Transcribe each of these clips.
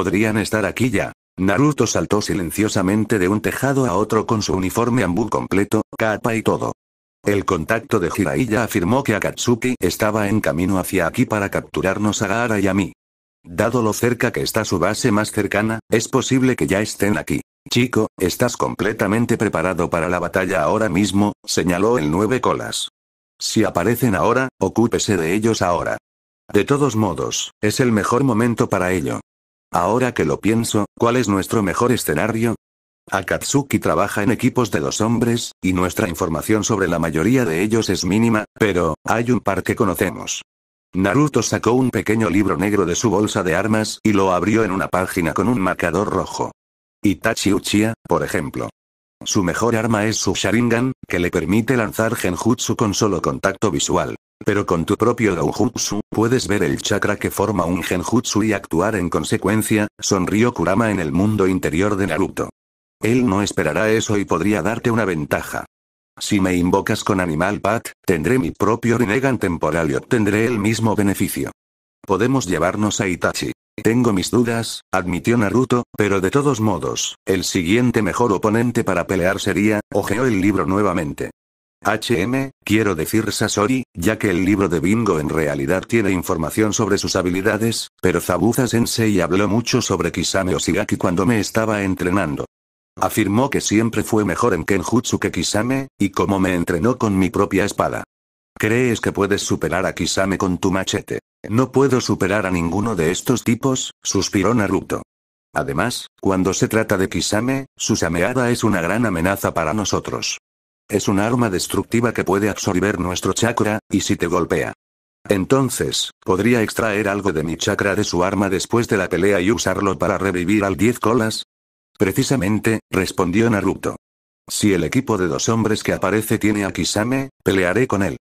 Podrían estar aquí ya. Naruto saltó silenciosamente de un tejado a otro con su uniforme ambú completo, capa y todo. El contacto de Jiraiya afirmó que Akatsuki estaba en camino hacia aquí para capturarnos a Gaara y a mí. Dado lo cerca que está su base más cercana, es posible que ya estén aquí. Chico, estás completamente preparado para la batalla ahora mismo, señaló el nueve colas. Si aparecen ahora, ocúpese de ellos ahora. De todos modos, es el mejor momento para ello. Ahora que lo pienso, ¿cuál es nuestro mejor escenario? Akatsuki trabaja en equipos de dos hombres, y nuestra información sobre la mayoría de ellos es mínima, pero, hay un par que conocemos. Naruto sacó un pequeño libro negro de su bolsa de armas y lo abrió en una página con un marcador rojo. Itachi Uchiha, por ejemplo. Su mejor arma es su Sharingan, que le permite lanzar genjutsu con solo contacto visual. Pero con tu propio doujutsu, puedes ver el chakra que forma un genjutsu y actuar en consecuencia, sonrió Kurama en el mundo interior de Naruto. Él no esperará eso y podría darte una ventaja. Si me invocas con Animal Pat, tendré mi propio Rinnegan temporal y obtendré el mismo beneficio. Podemos llevarnos a Itachi. Tengo mis dudas, admitió Naruto, pero de todos modos, el siguiente mejor oponente para pelear sería, ojeó el libro nuevamente. HM, quiero decir Sasori, ya que el libro de Bingo en realidad tiene información sobre sus habilidades, pero Zabuza Sensei habló mucho sobre Kisame Osigaki cuando me estaba entrenando. Afirmó que siempre fue mejor en Kenjutsu que Kisame, y como me entrenó con mi propia espada. ¿Crees que puedes superar a Kisame con tu machete? No puedo superar a ninguno de estos tipos, suspiró Naruto. Además, cuando se trata de Kisame, su sameada es una gran amenaza para nosotros. Es un arma destructiva que puede absorber nuestro chakra, y si te golpea. Entonces, ¿podría extraer algo de mi chakra de su arma después de la pelea y usarlo para revivir al 10 colas? Precisamente, respondió Naruto. Si el equipo de dos hombres que aparece tiene a Kisame, pelearé con él.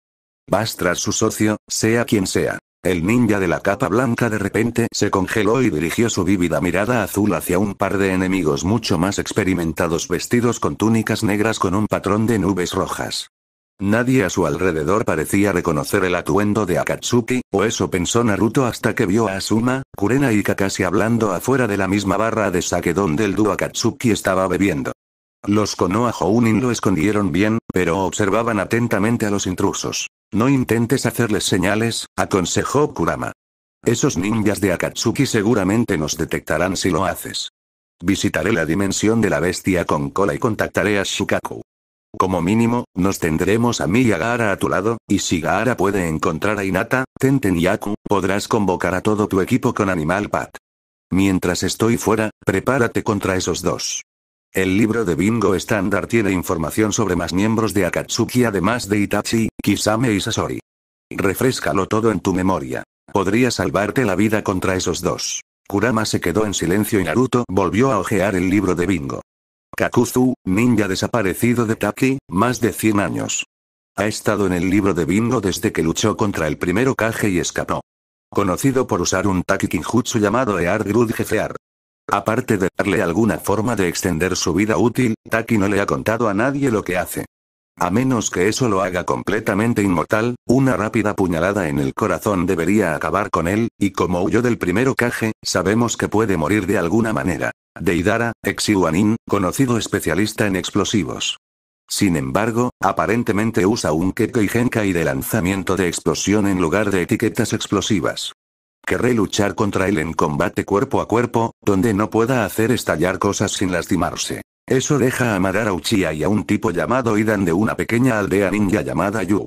Vas tras su socio, sea quien sea. El ninja de la capa blanca de repente se congeló y dirigió su vívida mirada azul hacia un par de enemigos mucho más experimentados vestidos con túnicas negras con un patrón de nubes rojas. Nadie a su alrededor parecía reconocer el atuendo de Akatsuki, o eso pensó Naruto hasta que vio a Asuma, Kurena y Kakashi hablando afuera de la misma barra de sake donde el dúo Akatsuki estaba bebiendo. Los Konoha Hounin lo escondieron bien, pero observaban atentamente a los intrusos. No intentes hacerles señales, aconsejó Kurama. Esos ninjas de Akatsuki seguramente nos detectarán si lo haces. Visitaré la dimensión de la bestia con cola y contactaré a Shukaku. Como mínimo, nos tendremos a mí y a Gaara a tu lado, y si Gaara puede encontrar a Inata, Tenten y Aku, podrás convocar a todo tu equipo con Animal Pat. Mientras estoy fuera, prepárate contra esos dos. El libro de Bingo estándar tiene información sobre más miembros de Akatsuki además de Itachi, Kisame y Sasori. Refrescalo todo en tu memoria. Podría salvarte la vida contra esos dos. Kurama se quedó en silencio y Naruto volvió a ojear el libro de Bingo. Kakuzu, ninja desaparecido de Taki, más de 100 años. Ha estado en el libro de Bingo desde que luchó contra el primero Kage y escapó. Conocido por usar un Taki Kinjutsu llamado Ear Grudge Jefear. Aparte de darle alguna forma de extender su vida útil, Taki no le ha contado a nadie lo que hace. A menos que eso lo haga completamente inmortal, una rápida puñalada en el corazón debería acabar con él, y como huyó del primero caje, sabemos que puede morir de alguna manera. Deidara, Exiwanin, conocido especialista en explosivos. Sin embargo, aparentemente usa un Kekkei Genkai de lanzamiento de explosión en lugar de etiquetas explosivas. Querré luchar contra él en combate cuerpo a cuerpo, donde no pueda hacer estallar cosas sin lastimarse. Eso deja a Madara Uchiha y a un tipo llamado Idan de una pequeña aldea ninja llamada Yu.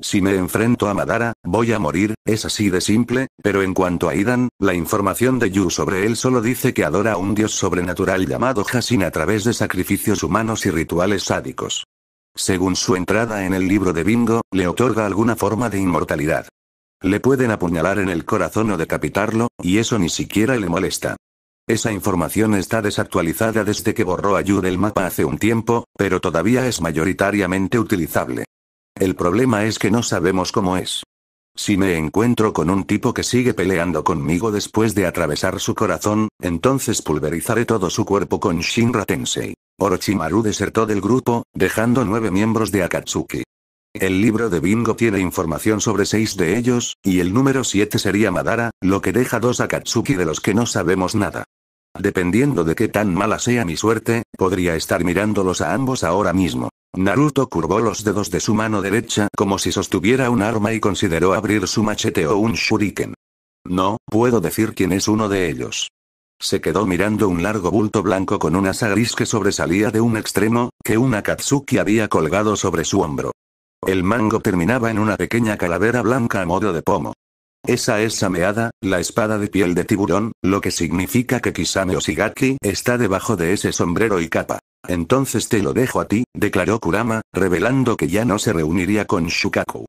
Si me enfrento a Madara, voy a morir, es así de simple, pero en cuanto a Idan, la información de Yu sobre él solo dice que adora a un dios sobrenatural llamado Hasin a través de sacrificios humanos y rituales sádicos. Según su entrada en el libro de Bingo, le otorga alguna forma de inmortalidad. Le pueden apuñalar en el corazón o decapitarlo, y eso ni siquiera le molesta. Esa información está desactualizada desde que borró Ayu del mapa hace un tiempo, pero todavía es mayoritariamente utilizable. El problema es que no sabemos cómo es. Si me encuentro con un tipo que sigue peleando conmigo después de atravesar su corazón, entonces pulverizaré todo su cuerpo con Shinra Tensei. Orochimaru desertó del grupo, dejando nueve miembros de Akatsuki. El libro de Bingo tiene información sobre seis de ellos, y el número siete sería Madara, lo que deja dos Akatsuki de los que no sabemos nada. Dependiendo de qué tan mala sea mi suerte, podría estar mirándolos a ambos ahora mismo. Naruto curvó los dedos de su mano derecha como si sostuviera un arma y consideró abrir su machete o un shuriken. No, puedo decir quién es uno de ellos. Se quedó mirando un largo bulto blanco con una sagris que sobresalía de un extremo, que un Akatsuki había colgado sobre su hombro. El mango terminaba en una pequeña calavera blanca a modo de pomo. Esa es Sameada, la espada de piel de tiburón, lo que significa que Kisame Osigaki está debajo de ese sombrero y capa. Entonces te lo dejo a ti, declaró Kurama, revelando que ya no se reuniría con Shukaku.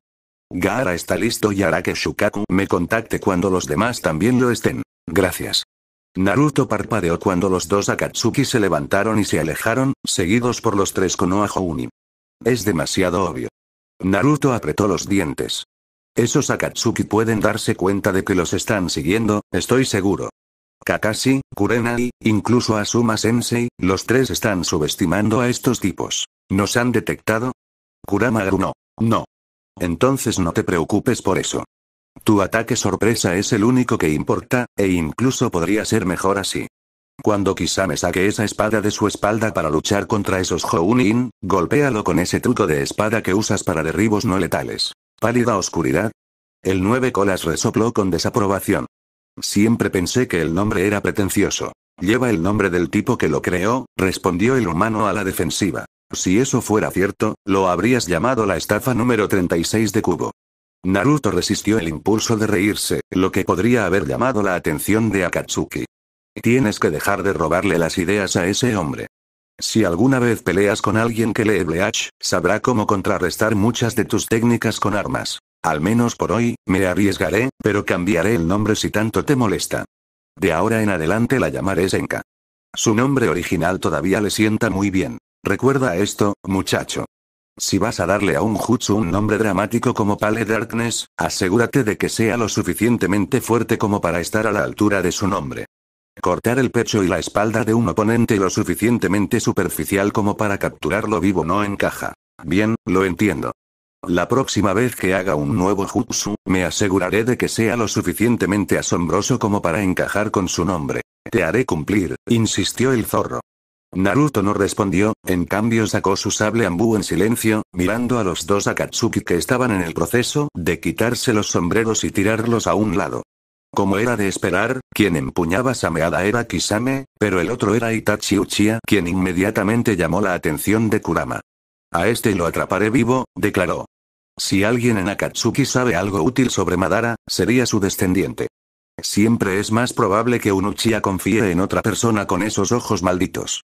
Gaara está listo y hará que Shukaku me contacte cuando los demás también lo estén. Gracias. Naruto parpadeó cuando los dos Akatsuki se levantaron y se alejaron, seguidos por los tres Konoha Houni. Es demasiado obvio. Naruto apretó los dientes. Esos Akatsuki pueden darse cuenta de que los están siguiendo, estoy seguro. Kakashi, Kurenai, incluso Asuma Sensei, los tres están subestimando a estos tipos. ¿Nos han detectado? Kurama no. No. Entonces no te preocupes por eso. Tu ataque sorpresa es el único que importa, e incluso podría ser mejor así. Cuando Kisame saque esa espada de su espalda para luchar contra esos Jounin, golpéalo con ese truco de espada que usas para derribos no letales. Pálida oscuridad. El nueve colas resopló con desaprobación. Siempre pensé que el nombre era pretencioso. Lleva el nombre del tipo que lo creó, respondió el humano a la defensiva. Si eso fuera cierto, lo habrías llamado la estafa número 36 de Cubo. Naruto resistió el impulso de reírse, lo que podría haber llamado la atención de Akatsuki. Tienes que dejar de robarle las ideas a ese hombre. Si alguna vez peleas con alguien que lee Bleach, sabrá cómo contrarrestar muchas de tus técnicas con armas. Al menos por hoy, me arriesgaré, pero cambiaré el nombre si tanto te molesta. De ahora en adelante la llamaré Senka. Su nombre original todavía le sienta muy bien. Recuerda esto, muchacho. Si vas a darle a un jutsu un nombre dramático como Pale Darkness, asegúrate de que sea lo suficientemente fuerte como para estar a la altura de su nombre. Cortar el pecho y la espalda de un oponente lo suficientemente superficial como para capturarlo vivo no encaja. Bien, lo entiendo. La próxima vez que haga un nuevo jutsu, me aseguraré de que sea lo suficientemente asombroso como para encajar con su nombre. Te haré cumplir, insistió el zorro. Naruto no respondió, en cambio sacó su sable ambú en silencio, mirando a los dos Akatsuki que estaban en el proceso de quitarse los sombreros y tirarlos a un lado. Como era de esperar, quien empuñaba Sameada era Kisame, pero el otro era Itachi Uchiha quien inmediatamente llamó la atención de Kurama. A este lo atraparé vivo, declaró. Si alguien en Akatsuki sabe algo útil sobre Madara, sería su descendiente. Siempre es más probable que un Uchiha confíe en otra persona con esos ojos malditos.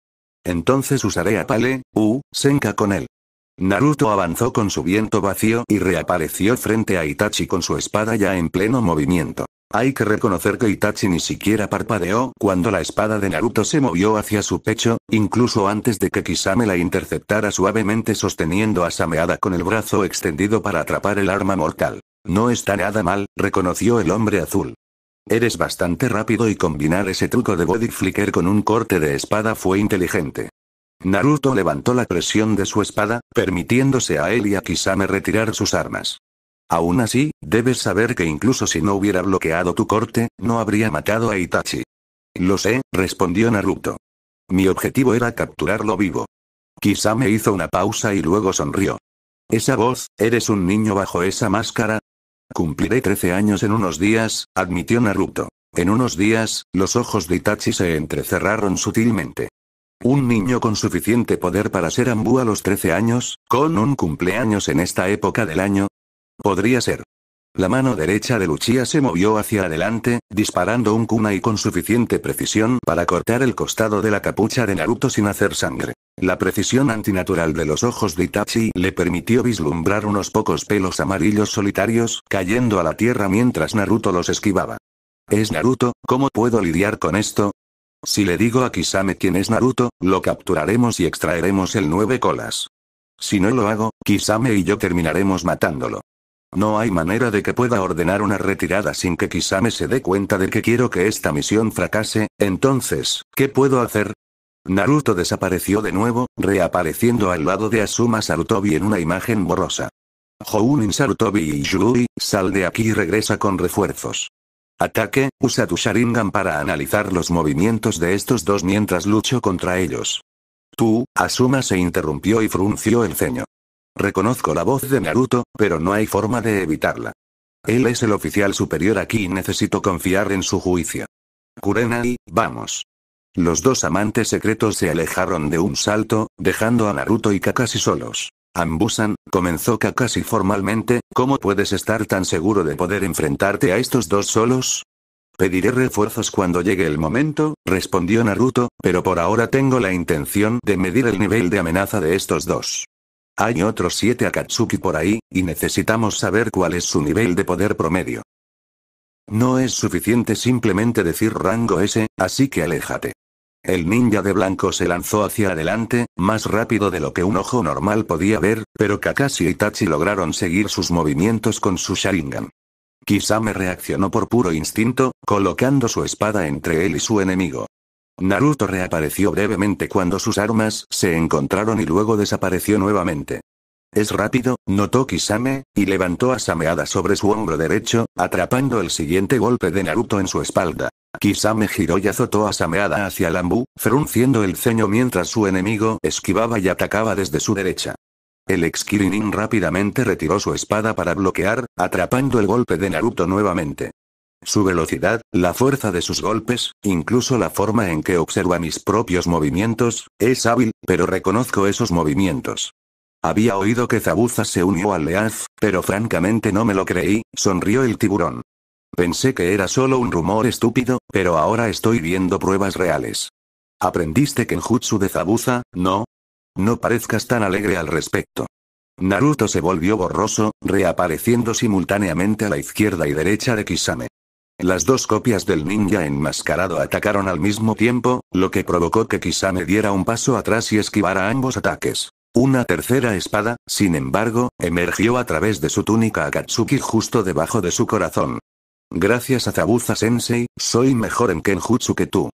Entonces usaré a Pale, U, Senka con él. Naruto avanzó con su viento vacío y reapareció frente a Itachi con su espada ya en pleno movimiento. Hay que reconocer que Itachi ni siquiera parpadeó cuando la espada de Naruto se movió hacia su pecho, incluso antes de que Kisame la interceptara suavemente sosteniendo a Sameada con el brazo extendido para atrapar el arma mortal. No está nada mal, reconoció el hombre azul. Eres bastante rápido y combinar ese truco de body flicker con un corte de espada fue inteligente. Naruto levantó la presión de su espada, permitiéndose a él y a Kisame retirar sus armas. Aún así, debes saber que incluso si no hubiera bloqueado tu corte, no habría matado a Itachi. Lo sé, respondió Naruto. Mi objetivo era capturarlo vivo. Quizá me hizo una pausa y luego sonrió. Esa voz, eres un niño bajo esa máscara. Cumpliré 13 años en unos días, admitió Naruto. En unos días, los ojos de Itachi se entrecerraron sutilmente. Un niño con suficiente poder para ser ambú a los 13 años, con un cumpleaños en esta época del año, Podría ser. La mano derecha de Luchia se movió hacia adelante, disparando un kunai con suficiente precisión para cortar el costado de la capucha de Naruto sin hacer sangre. La precisión antinatural de los ojos de Itachi le permitió vislumbrar unos pocos pelos amarillos solitarios cayendo a la tierra mientras Naruto los esquivaba. ¿Es Naruto? ¿Cómo puedo lidiar con esto? Si le digo a Kisame quién es Naruto, lo capturaremos y extraeremos el nueve colas. Si no lo hago, Kisame y yo terminaremos matándolo. No hay manera de que pueda ordenar una retirada sin que Kisame se dé cuenta de que quiero que esta misión fracase, entonces, ¿qué puedo hacer? Naruto desapareció de nuevo, reapareciendo al lado de Asuma Sarutobi en una imagen borrosa. Jounin Sarutobi y Yui, sal de aquí y regresa con refuerzos. Ataque, usa tu Sharingan para analizar los movimientos de estos dos mientras lucho contra ellos. Tú, Asuma se interrumpió y frunció el ceño. Reconozco la voz de Naruto, pero no hay forma de evitarla. Él es el oficial superior aquí y necesito confiar en su juicio. Kurenai, vamos. Los dos amantes secretos se alejaron de un salto, dejando a Naruto y Kakashi solos. Ambusan, comenzó Kakashi formalmente, ¿cómo puedes estar tan seguro de poder enfrentarte a estos dos solos? Pediré refuerzos cuando llegue el momento, respondió Naruto, pero por ahora tengo la intención de medir el nivel de amenaza de estos dos. Hay otros siete Akatsuki por ahí, y necesitamos saber cuál es su nivel de poder promedio. No es suficiente simplemente decir rango S, así que aléjate. El ninja de blanco se lanzó hacia adelante, más rápido de lo que un ojo normal podía ver, pero Kakashi y Tachi lograron seguir sus movimientos con su Sharingan. Kisame reaccionó por puro instinto, colocando su espada entre él y su enemigo. Naruto reapareció brevemente cuando sus armas se encontraron y luego desapareció nuevamente. Es rápido, notó Kisame, y levantó a Sameada sobre su hombro derecho, atrapando el siguiente golpe de Naruto en su espalda. Kisame giró y azotó a Sameada hacia Lambu, frunciendo el ceño mientras su enemigo esquivaba y atacaba desde su derecha. El ex Kirinin rápidamente retiró su espada para bloquear, atrapando el golpe de Naruto nuevamente. Su velocidad, la fuerza de sus golpes, incluso la forma en que observa mis propios movimientos, es hábil, pero reconozco esos movimientos. Había oído que Zabuza se unió al Leaz, pero francamente no me lo creí, sonrió el tiburón. Pensé que era solo un rumor estúpido, pero ahora estoy viendo pruebas reales. ¿Aprendiste Kenjutsu de Zabuza, no? No parezcas tan alegre al respecto. Naruto se volvió borroso, reapareciendo simultáneamente a la izquierda y derecha de Kisame. Las dos copias del ninja enmascarado atacaron al mismo tiempo, lo que provocó que Kisame diera un paso atrás y esquivara ambos ataques. Una tercera espada, sin embargo, emergió a través de su túnica Akatsuki justo debajo de su corazón. Gracias a Zabuza Sensei, soy mejor en Kenjutsu que tú.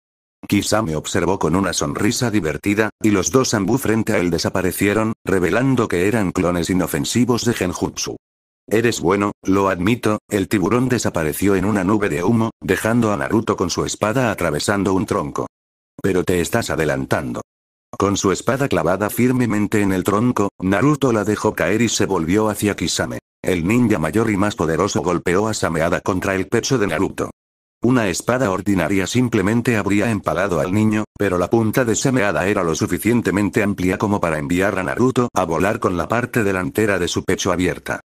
Kisame observó con una sonrisa divertida, y los dos Ambu frente a él desaparecieron, revelando que eran clones inofensivos de Genjutsu. Eres bueno, lo admito, el tiburón desapareció en una nube de humo, dejando a Naruto con su espada atravesando un tronco. Pero te estás adelantando. Con su espada clavada firmemente en el tronco, Naruto la dejó caer y se volvió hacia Kisame. El ninja mayor y más poderoso golpeó a Sameada contra el pecho de Naruto. Una espada ordinaria simplemente habría empalado al niño, pero la punta de Sameada era lo suficientemente amplia como para enviar a Naruto a volar con la parte delantera de su pecho abierta.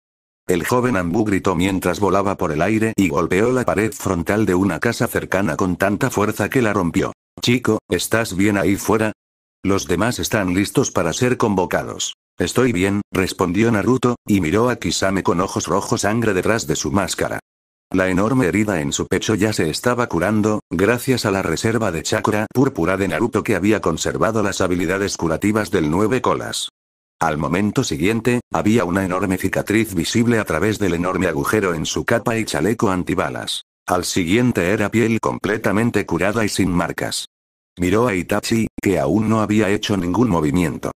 El joven Ambu gritó mientras volaba por el aire y golpeó la pared frontal de una casa cercana con tanta fuerza que la rompió. Chico, ¿estás bien ahí fuera? Los demás están listos para ser convocados. Estoy bien, respondió Naruto, y miró a Kisame con ojos rojos sangre detrás de su máscara. La enorme herida en su pecho ya se estaba curando, gracias a la reserva de chakra púrpura de Naruto que había conservado las habilidades curativas del nueve colas. Al momento siguiente, había una enorme cicatriz visible a través del enorme agujero en su capa y chaleco antibalas. Al siguiente era piel completamente curada y sin marcas. Miró a Itachi, que aún no había hecho ningún movimiento.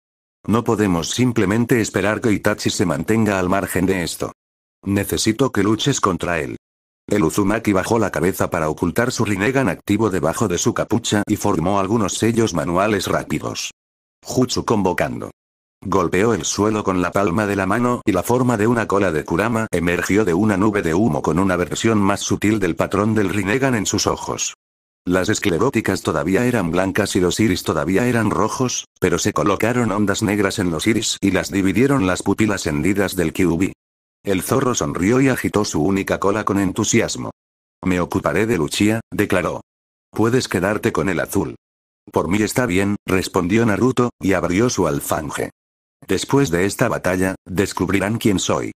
No podemos simplemente esperar que Itachi se mantenga al margen de esto. Necesito que luches contra él. El Uzumaki bajó la cabeza para ocultar su Rinnegan activo debajo de su capucha y formó algunos sellos manuales rápidos. Jutsu convocando. Golpeó el suelo con la palma de la mano y la forma de una cola de Kurama emergió de una nube de humo con una versión más sutil del patrón del Rinnegan en sus ojos. Las escleróticas todavía eran blancas y los iris todavía eran rojos, pero se colocaron ondas negras en los iris y las dividieron las pupilas hendidas del Kyubi. El zorro sonrió y agitó su única cola con entusiasmo. Me ocuparé de Luchia, declaró. Puedes quedarte con el azul. Por mí está bien, respondió Naruto, y abrió su alfanje. Después de esta batalla, descubrirán quién soy.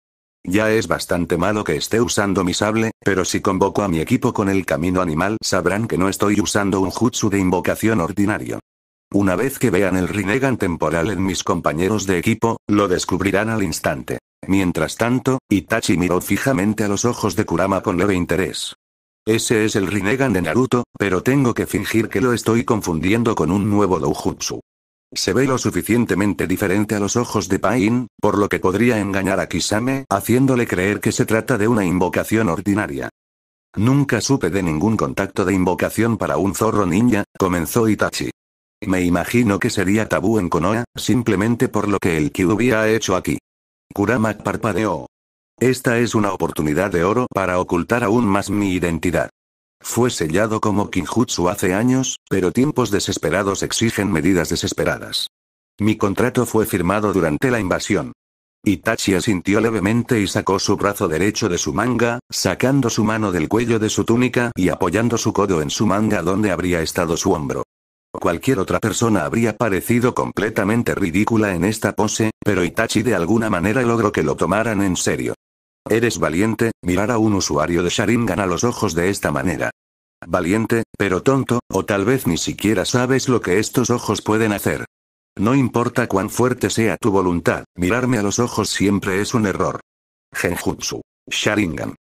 Ya es bastante malo que esté usando mi sable, pero si convoco a mi equipo con el camino animal sabrán que no estoy usando un jutsu de invocación ordinario. Una vez que vean el Rinnegan temporal en mis compañeros de equipo, lo descubrirán al instante. Mientras tanto, Itachi miró fijamente a los ojos de Kurama con leve interés. Ese es el Rinnegan de Naruto, pero tengo que fingir que lo estoy confundiendo con un nuevo doujutsu. Se ve lo suficientemente diferente a los ojos de Pain, por lo que podría engañar a Kisame, haciéndole creer que se trata de una invocación ordinaria. Nunca supe de ningún contacto de invocación para un zorro ninja, comenzó Itachi. Me imagino que sería tabú en Konoha, simplemente por lo que el Kyuubi ha hecho aquí. Kurama parpadeó. Esta es una oportunidad de oro para ocultar aún más mi identidad. Fue sellado como Kinjutsu hace años, pero tiempos desesperados exigen medidas desesperadas. Mi contrato fue firmado durante la invasión. Itachi asintió levemente y sacó su brazo derecho de su manga, sacando su mano del cuello de su túnica y apoyando su codo en su manga donde habría estado su hombro. Cualquier otra persona habría parecido completamente ridícula en esta pose, pero Itachi de alguna manera logró que lo tomaran en serio. Eres valiente, mirar a un usuario de Sharingan a los ojos de esta manera. Valiente, pero tonto, o tal vez ni siquiera sabes lo que estos ojos pueden hacer. No importa cuán fuerte sea tu voluntad, mirarme a los ojos siempre es un error. Genjutsu. Sharingan.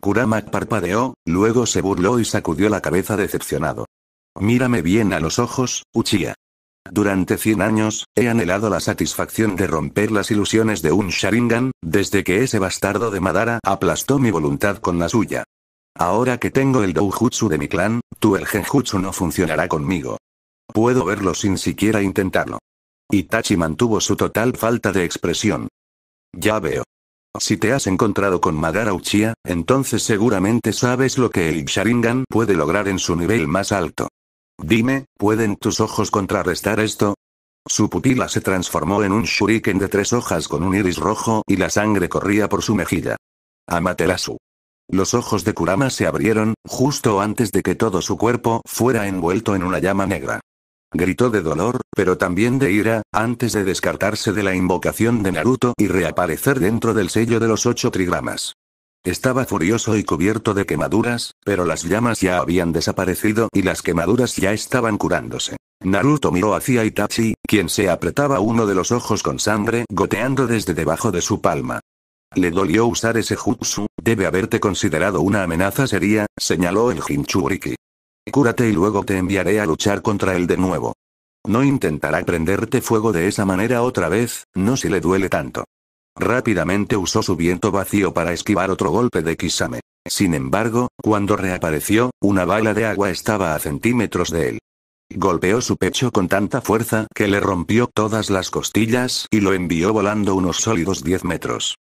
Kurama parpadeó, luego se burló y sacudió la cabeza decepcionado. Mírame bien a los ojos, Uchiha. Durante 100 años, he anhelado la satisfacción de romper las ilusiones de un Sharingan, desde que ese bastardo de Madara aplastó mi voluntad con la suya. Ahora que tengo el doujutsu de mi clan, tu el genjutsu no funcionará conmigo. Puedo verlo sin siquiera intentarlo. Itachi mantuvo su total falta de expresión. Ya veo. Si te has encontrado con Madara Uchiha, entonces seguramente sabes lo que el Sharingan puede lograr en su nivel más alto. Dime, ¿pueden tus ojos contrarrestar esto? Su pupila se transformó en un shuriken de tres hojas con un iris rojo y la sangre corría por su mejilla. Amaterasu. Los ojos de Kurama se abrieron, justo antes de que todo su cuerpo fuera envuelto en una llama negra. Gritó de dolor, pero también de ira, antes de descartarse de la invocación de Naruto y reaparecer dentro del sello de los ocho trigramas. Estaba furioso y cubierto de quemaduras, pero las llamas ya habían desaparecido y las quemaduras ya estaban curándose. Naruto miró hacia Itachi, quien se apretaba uno de los ojos con sangre goteando desde debajo de su palma. Le dolió usar ese jutsu, debe haberte considerado una amenaza seria, señaló el Hinchuriki. Cúrate y luego te enviaré a luchar contra él de nuevo. No intentará prenderte fuego de esa manera otra vez, no si le duele tanto. Rápidamente usó su viento vacío para esquivar otro golpe de Kisame. Sin embargo, cuando reapareció, una bala de agua estaba a centímetros de él. Golpeó su pecho con tanta fuerza que le rompió todas las costillas y lo envió volando unos sólidos 10 metros.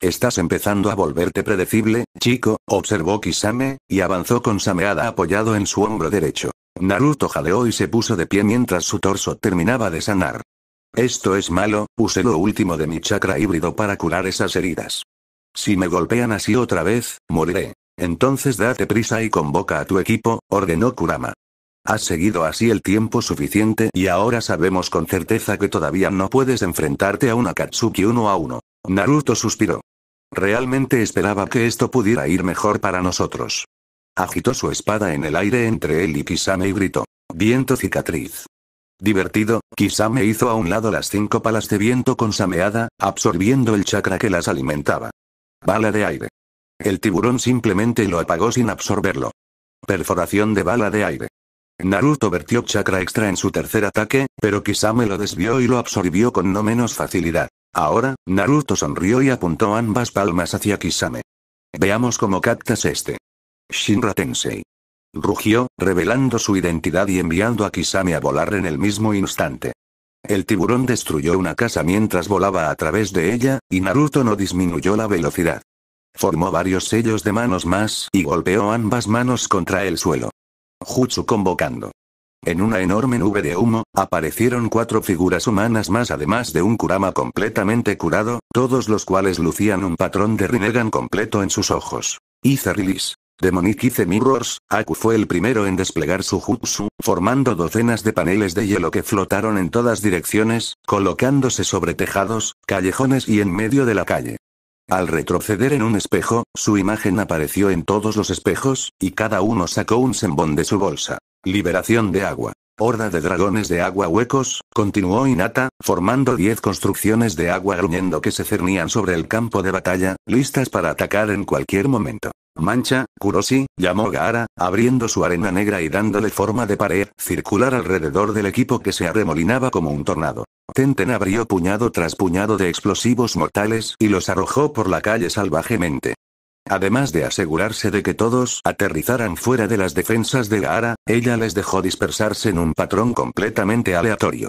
Estás empezando a volverte predecible, chico, observó Kisame, y avanzó con Sameada apoyado en su hombro derecho. Naruto jadeó y se puso de pie mientras su torso terminaba de sanar. Esto es malo, usé lo último de mi chakra híbrido para curar esas heridas. Si me golpean así otra vez, moriré. Entonces date prisa y convoca a tu equipo, ordenó Kurama. Has seguido así el tiempo suficiente y ahora sabemos con certeza que todavía no puedes enfrentarte a un Akatsuki uno a uno. Naruto suspiró. Realmente esperaba que esto pudiera ir mejor para nosotros. Agitó su espada en el aire entre él y Kisame y gritó. Viento cicatriz. Divertido, Kisame hizo a un lado las cinco palas de viento con sameada, absorbiendo el chakra que las alimentaba. Bala de aire. El tiburón simplemente lo apagó sin absorberlo. Perforación de bala de aire. Naruto vertió chakra extra en su tercer ataque, pero Kisame lo desvió y lo absorbió con no menos facilidad. Ahora, Naruto sonrió y apuntó ambas palmas hacia Kisame. Veamos cómo captas este. Shinra Tensei rugió, revelando su identidad y enviando a Kisame a volar en el mismo instante. El tiburón destruyó una casa mientras volaba a través de ella, y Naruto no disminuyó la velocidad. Formó varios sellos de manos más y golpeó ambas manos contra el suelo. Jutsu convocando. En una enorme nube de humo, aparecieron cuatro figuras humanas más además de un Kurama completamente curado, todos los cuales lucían un patrón de Rinnegan completo en sus ojos. release de Mirrors, Aku fue el primero en desplegar su jutsu, formando docenas de paneles de hielo que flotaron en todas direcciones, colocándose sobre tejados, callejones y en medio de la calle. Al retroceder en un espejo, su imagen apareció en todos los espejos, y cada uno sacó un sembón de su bolsa. Liberación de agua. Horda de dragones de agua huecos, continuó Inata, formando diez construcciones de agua gruñendo que se cernían sobre el campo de batalla, listas para atacar en cualquier momento. Mancha, Kurosi, llamó Gaara, abriendo su arena negra y dándole forma de pared circular alrededor del equipo que se arremolinaba como un tornado. Tenten abrió puñado tras puñado de explosivos mortales y los arrojó por la calle salvajemente. Además de asegurarse de que todos aterrizaran fuera de las defensas de Gaara, ella les dejó dispersarse en un patrón completamente aleatorio.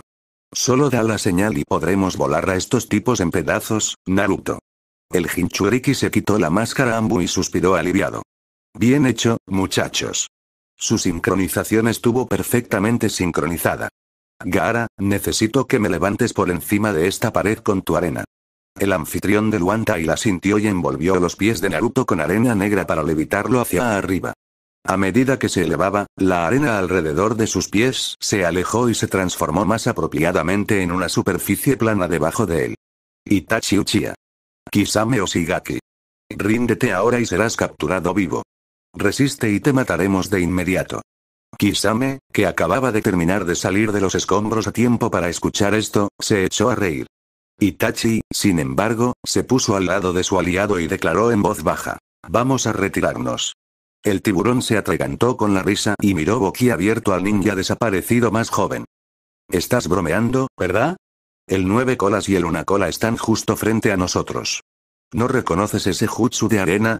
Solo da la señal y podremos volar a estos tipos en pedazos, Naruto. El Jinchuriki se quitó la máscara Ambu y suspiró aliviado. Bien hecho, muchachos. Su sincronización estuvo perfectamente sincronizada. Gara, necesito que me levantes por encima de esta pared con tu arena. El anfitrión de Luanta y la sintió y envolvió los pies de Naruto con arena negra para levitarlo hacia arriba. A medida que se elevaba, la arena alrededor de sus pies se alejó y se transformó más apropiadamente en una superficie plana debajo de él. Itachi Uchiha. Kisame osigaki. Ríndete ahora y serás capturado vivo. Resiste y te mataremos de inmediato. Kisame, que acababa de terminar de salir de los escombros a tiempo para escuchar esto, se echó a reír. Itachi, sin embargo, se puso al lado de su aliado y declaró en voz baja. Vamos a retirarnos. El tiburón se atragantó con la risa y miró boquiabierto al ninja desaparecido más joven. Estás bromeando, ¿verdad? El nueve colas y el una cola están justo frente a nosotros. ¿No reconoces ese jutsu de arena?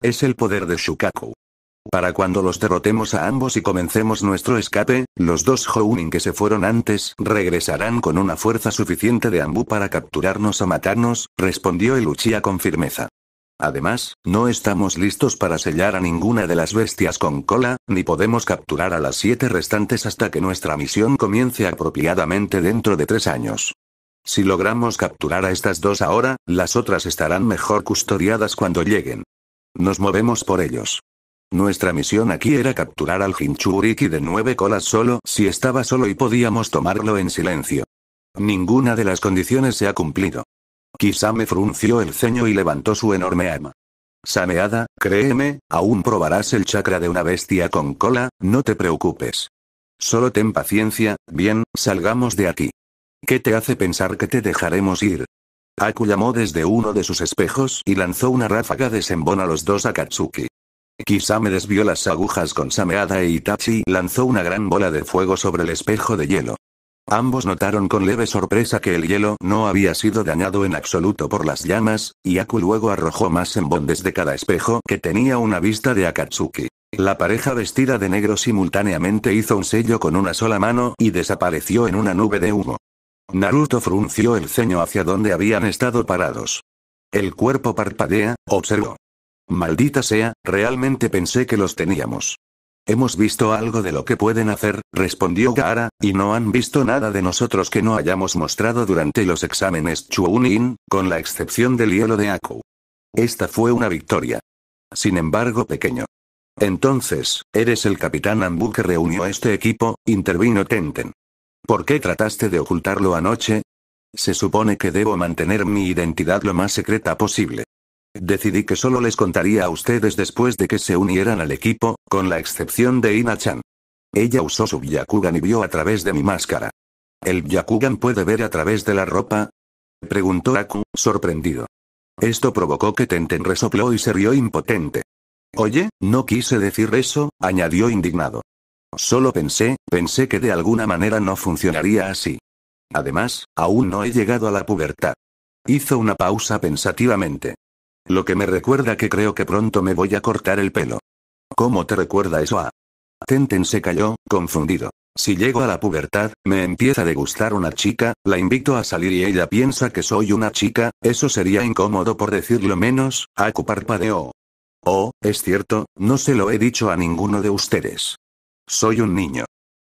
Es el poder de Shukaku. Para cuando los derrotemos a ambos y comencemos nuestro escape, los dos Hounin que se fueron antes regresarán con una fuerza suficiente de Ambu para capturarnos o matarnos, respondió el Uchiha con firmeza. Además, no estamos listos para sellar a ninguna de las bestias con cola, ni podemos capturar a las siete restantes hasta que nuestra misión comience apropiadamente dentro de tres años. Si logramos capturar a estas dos ahora, las otras estarán mejor custodiadas cuando lleguen. Nos movemos por ellos. Nuestra misión aquí era capturar al Hinchuriki de nueve colas solo si estaba solo y podíamos tomarlo en silencio. Ninguna de las condiciones se ha cumplido. Kisame frunció el ceño y levantó su enorme arma. Sameada, créeme, aún probarás el chakra de una bestia con cola, no te preocupes. Solo ten paciencia, bien, salgamos de aquí. ¿Qué te hace pensar que te dejaremos ir? Aku llamó desde uno de sus espejos y lanzó una ráfaga de sembón a los dos Akatsuki. Kisame desvió las agujas con Sameada e Itachi lanzó una gran bola de fuego sobre el espejo de hielo. Ambos notaron con leve sorpresa que el hielo no había sido dañado en absoluto por las llamas, y Aku luego arrojó más sembón desde cada espejo que tenía una vista de Akatsuki. La pareja vestida de negro simultáneamente hizo un sello con una sola mano y desapareció en una nube de humo. Naruto frunció el ceño hacia donde habían estado parados. El cuerpo parpadea, observó. Maldita sea, realmente pensé que los teníamos. Hemos visto algo de lo que pueden hacer, respondió Gaara, y no han visto nada de nosotros que no hayamos mostrado durante los exámenes Chuunin, con la excepción del hielo de Aku. Esta fue una victoria. Sin embargo, pequeño. Entonces, eres el capitán Anbu que reunió este equipo, intervino Tenten. ¿Por qué trataste de ocultarlo anoche? Se supone que debo mantener mi identidad lo más secreta posible. Decidí que solo les contaría a ustedes después de que se unieran al equipo, con la excepción de Ina-chan. Ella usó su Byakugan y vio a través de mi máscara. ¿El Byakugan puede ver a través de la ropa? Preguntó Aku, sorprendido. Esto provocó que Tenten resopló y se rió impotente. Oye, no quise decir eso, añadió indignado. Solo pensé, pensé que de alguna manera no funcionaría así. Además, aún no he llegado a la pubertad. Hizo una pausa pensativamente. Lo que me recuerda que creo que pronto me voy a cortar el pelo. ¿Cómo te recuerda eso a? Tenten se calló, confundido. Si llego a la pubertad, me empieza a degustar una chica, la invito a salir y ella piensa que soy una chica, eso sería incómodo por decirlo menos, de o. Oh, es cierto, no se lo he dicho a ninguno de ustedes. Soy un niño.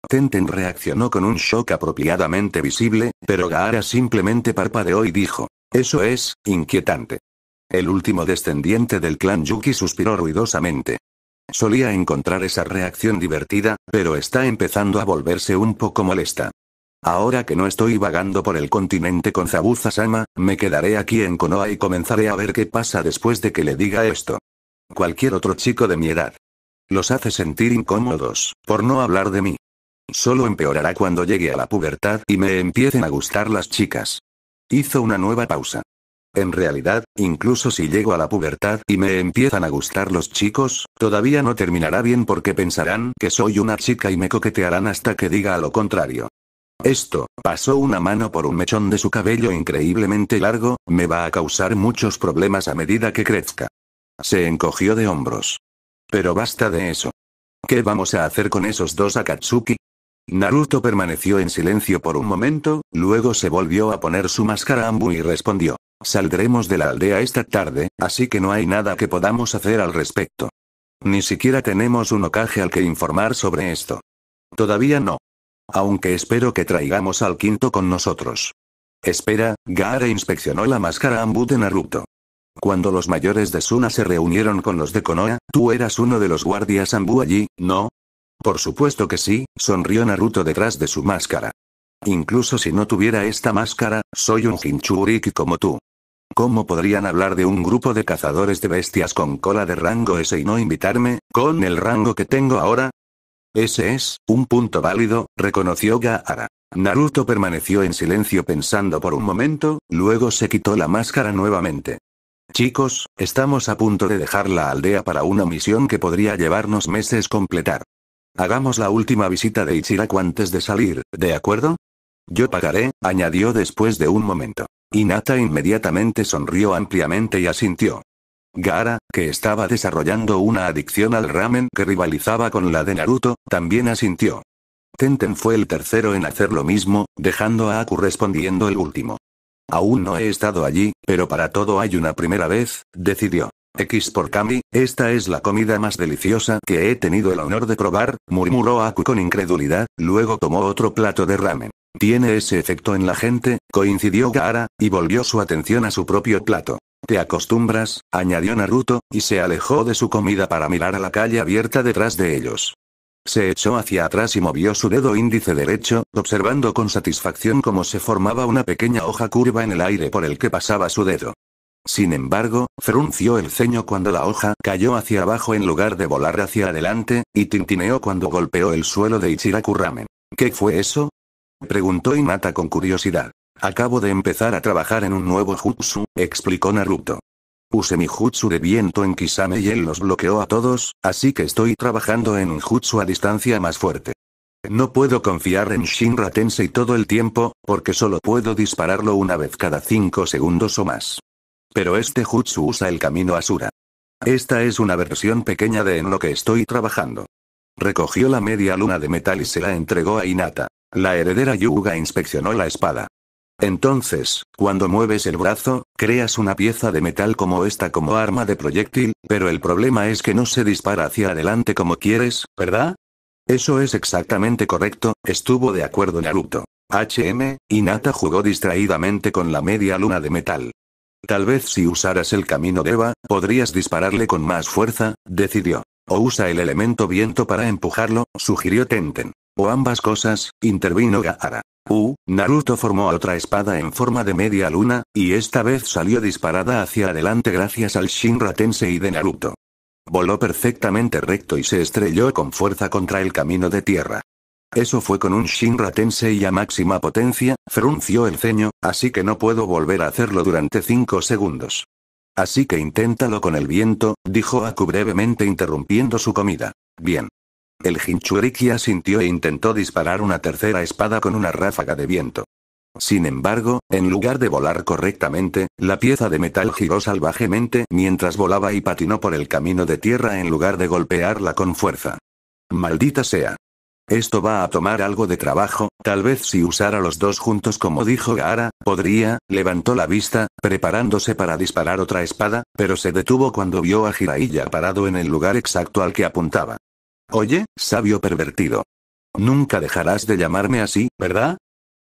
Tenten reaccionó con un shock apropiadamente visible, pero Gaara simplemente parpadeó y dijo, eso es, inquietante. El último descendiente del clan Yuki suspiró ruidosamente. Solía encontrar esa reacción divertida, pero está empezando a volverse un poco molesta. Ahora que no estoy vagando por el continente con Zabuza-sama, me quedaré aquí en Konoha y comenzaré a ver qué pasa después de que le diga esto. Cualquier otro chico de mi edad los hace sentir incómodos, por no hablar de mí. Solo empeorará cuando llegue a la pubertad y me empiecen a gustar las chicas. Hizo una nueva pausa. En realidad, incluso si llego a la pubertad y me empiezan a gustar los chicos, todavía no terminará bien porque pensarán que soy una chica y me coquetearán hasta que diga lo contrario. Esto, pasó una mano por un mechón de su cabello increíblemente largo, me va a causar muchos problemas a medida que crezca. Se encogió de hombros. Pero basta de eso. ¿Qué vamos a hacer con esos dos Akatsuki? Naruto permaneció en silencio por un momento, luego se volvió a poner su máscara Ambu y respondió. Saldremos de la aldea esta tarde, así que no hay nada que podamos hacer al respecto. Ni siquiera tenemos un ocaje al que informar sobre esto. Todavía no. Aunque espero que traigamos al quinto con nosotros. Espera, Gaara inspeccionó la máscara Ambu de Naruto. Cuando los mayores de Suna se reunieron con los de Konoha, tú eras uno de los guardias Ambu allí, ¿no? Por supuesto que sí, sonrió Naruto detrás de su máscara. Incluso si no tuviera esta máscara, soy un Hinchuriki como tú. ¿Cómo podrían hablar de un grupo de cazadores de bestias con cola de rango ese y no invitarme, con el rango que tengo ahora? Ese es, un punto válido, reconoció Gaara. Naruto permaneció en silencio pensando por un momento, luego se quitó la máscara nuevamente. Chicos, estamos a punto de dejar la aldea para una misión que podría llevarnos meses completar. Hagamos la última visita de Ichiraku antes de salir, ¿de acuerdo? Yo pagaré, añadió después de un momento. Inata inmediatamente sonrió ampliamente y asintió. Gara, que estaba desarrollando una adicción al ramen que rivalizaba con la de Naruto, también asintió. Tenten fue el tercero en hacer lo mismo, dejando a Aku respondiendo el último. Aún no he estado allí, pero para todo hay una primera vez, decidió. X por Kami, esta es la comida más deliciosa que he tenido el honor de probar, murmuró Aku con incredulidad, luego tomó otro plato de ramen. Tiene ese efecto en la gente, coincidió Gaara, y volvió su atención a su propio plato. Te acostumbras, añadió Naruto, y se alejó de su comida para mirar a la calle abierta detrás de ellos. Se echó hacia atrás y movió su dedo índice derecho, observando con satisfacción cómo se formaba una pequeña hoja curva en el aire por el que pasaba su dedo. Sin embargo, frunció el ceño cuando la hoja cayó hacia abajo en lugar de volar hacia adelante, y tintineó cuando golpeó el suelo de Ichirakuramen. ¿Qué fue eso? preguntó Inata con curiosidad. Acabo de empezar a trabajar en un nuevo jutsu, explicó Naruto. Use mi jutsu de viento en Kisame y él los bloqueó a todos, así que estoy trabajando en un jutsu a distancia más fuerte. No puedo confiar en Shinra Tensei todo el tiempo, porque solo puedo dispararlo una vez cada 5 segundos o más. Pero este jutsu usa el camino Asura. Esta es una versión pequeña de en lo que estoy trabajando. Recogió la media luna de metal y se la entregó a Inata. La heredera Yuga inspeccionó la espada. Entonces, cuando mueves el brazo, creas una pieza de metal como esta como arma de proyectil, pero el problema es que no se dispara hacia adelante como quieres, ¿verdad? Eso es exactamente correcto, estuvo de acuerdo Naruto. HM, Inata jugó distraídamente con la media luna de metal. Tal vez si usaras el camino de Eva, podrías dispararle con más fuerza, decidió. O usa el elemento viento para empujarlo, sugirió Tenten. O ambas cosas, intervino Gaara. Uh, Naruto formó otra espada en forma de media luna, y esta vez salió disparada hacia adelante gracias al Shinra Tensei de Naruto. Voló perfectamente recto y se estrelló con fuerza contra el camino de tierra. Eso fue con un Shinra Tensei a máxima potencia, frunció el ceño, así que no puedo volver a hacerlo durante 5 segundos. Así que inténtalo con el viento, dijo Aku brevemente interrumpiendo su comida. Bien. El Hinchuriki asintió e intentó disparar una tercera espada con una ráfaga de viento. Sin embargo, en lugar de volar correctamente, la pieza de metal giró salvajemente mientras volaba y patinó por el camino de tierra en lugar de golpearla con fuerza. Maldita sea. Esto va a tomar algo de trabajo, tal vez si usara los dos juntos como dijo Gaara, podría, levantó la vista, preparándose para disparar otra espada, pero se detuvo cuando vio a Jiraiya parado en el lugar exacto al que apuntaba. Oye, sabio pervertido. Nunca dejarás de llamarme así, ¿verdad?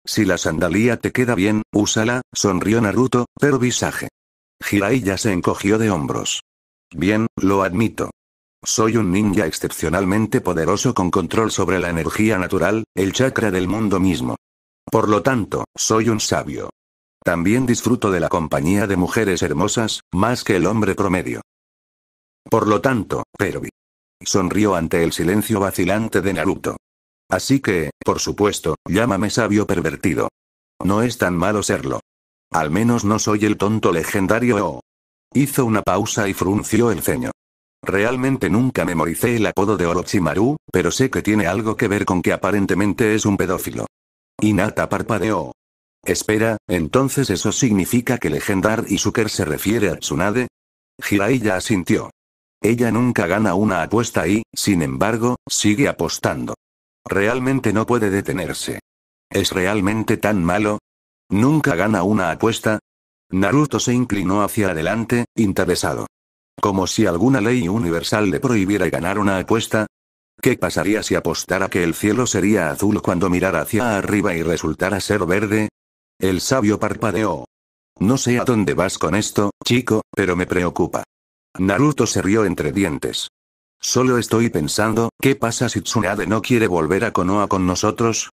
Si la sandalía te queda bien, úsala, sonrió Naruto, pero visaje. Hirai ya se encogió de hombros. Bien, lo admito. Soy un ninja excepcionalmente poderoso con control sobre la energía natural, el chakra del mundo mismo. Por lo tanto, soy un sabio. También disfruto de la compañía de mujeres hermosas, más que el hombre promedio. Por lo tanto, Pervi, Sonrió ante el silencio vacilante de Naruto. Así que, por supuesto, llámame sabio pervertido. No es tan malo serlo. Al menos no soy el tonto legendario o... Hizo una pausa y frunció el ceño. Realmente nunca memoricé el apodo de Orochimaru, pero sé que tiene algo que ver con que aparentemente es un pedófilo. Inata parpadeó. Espera, entonces eso significa que Legendar suker se refiere a Tsunade? Jiraiya asintió. Ella nunca gana una apuesta y, sin embargo, sigue apostando. Realmente no puede detenerse. ¿Es realmente tan malo? ¿Nunca gana una apuesta? Naruto se inclinó hacia adelante, interesado. Como si alguna ley universal le prohibiera ganar una apuesta. ¿Qué pasaría si apostara que el cielo sería azul cuando mirara hacia arriba y resultara ser verde? El sabio parpadeó. No sé a dónde vas con esto, chico, pero me preocupa. Naruto se rió entre dientes. Solo estoy pensando, ¿qué pasa si Tsunade no quiere volver a Konoha con nosotros?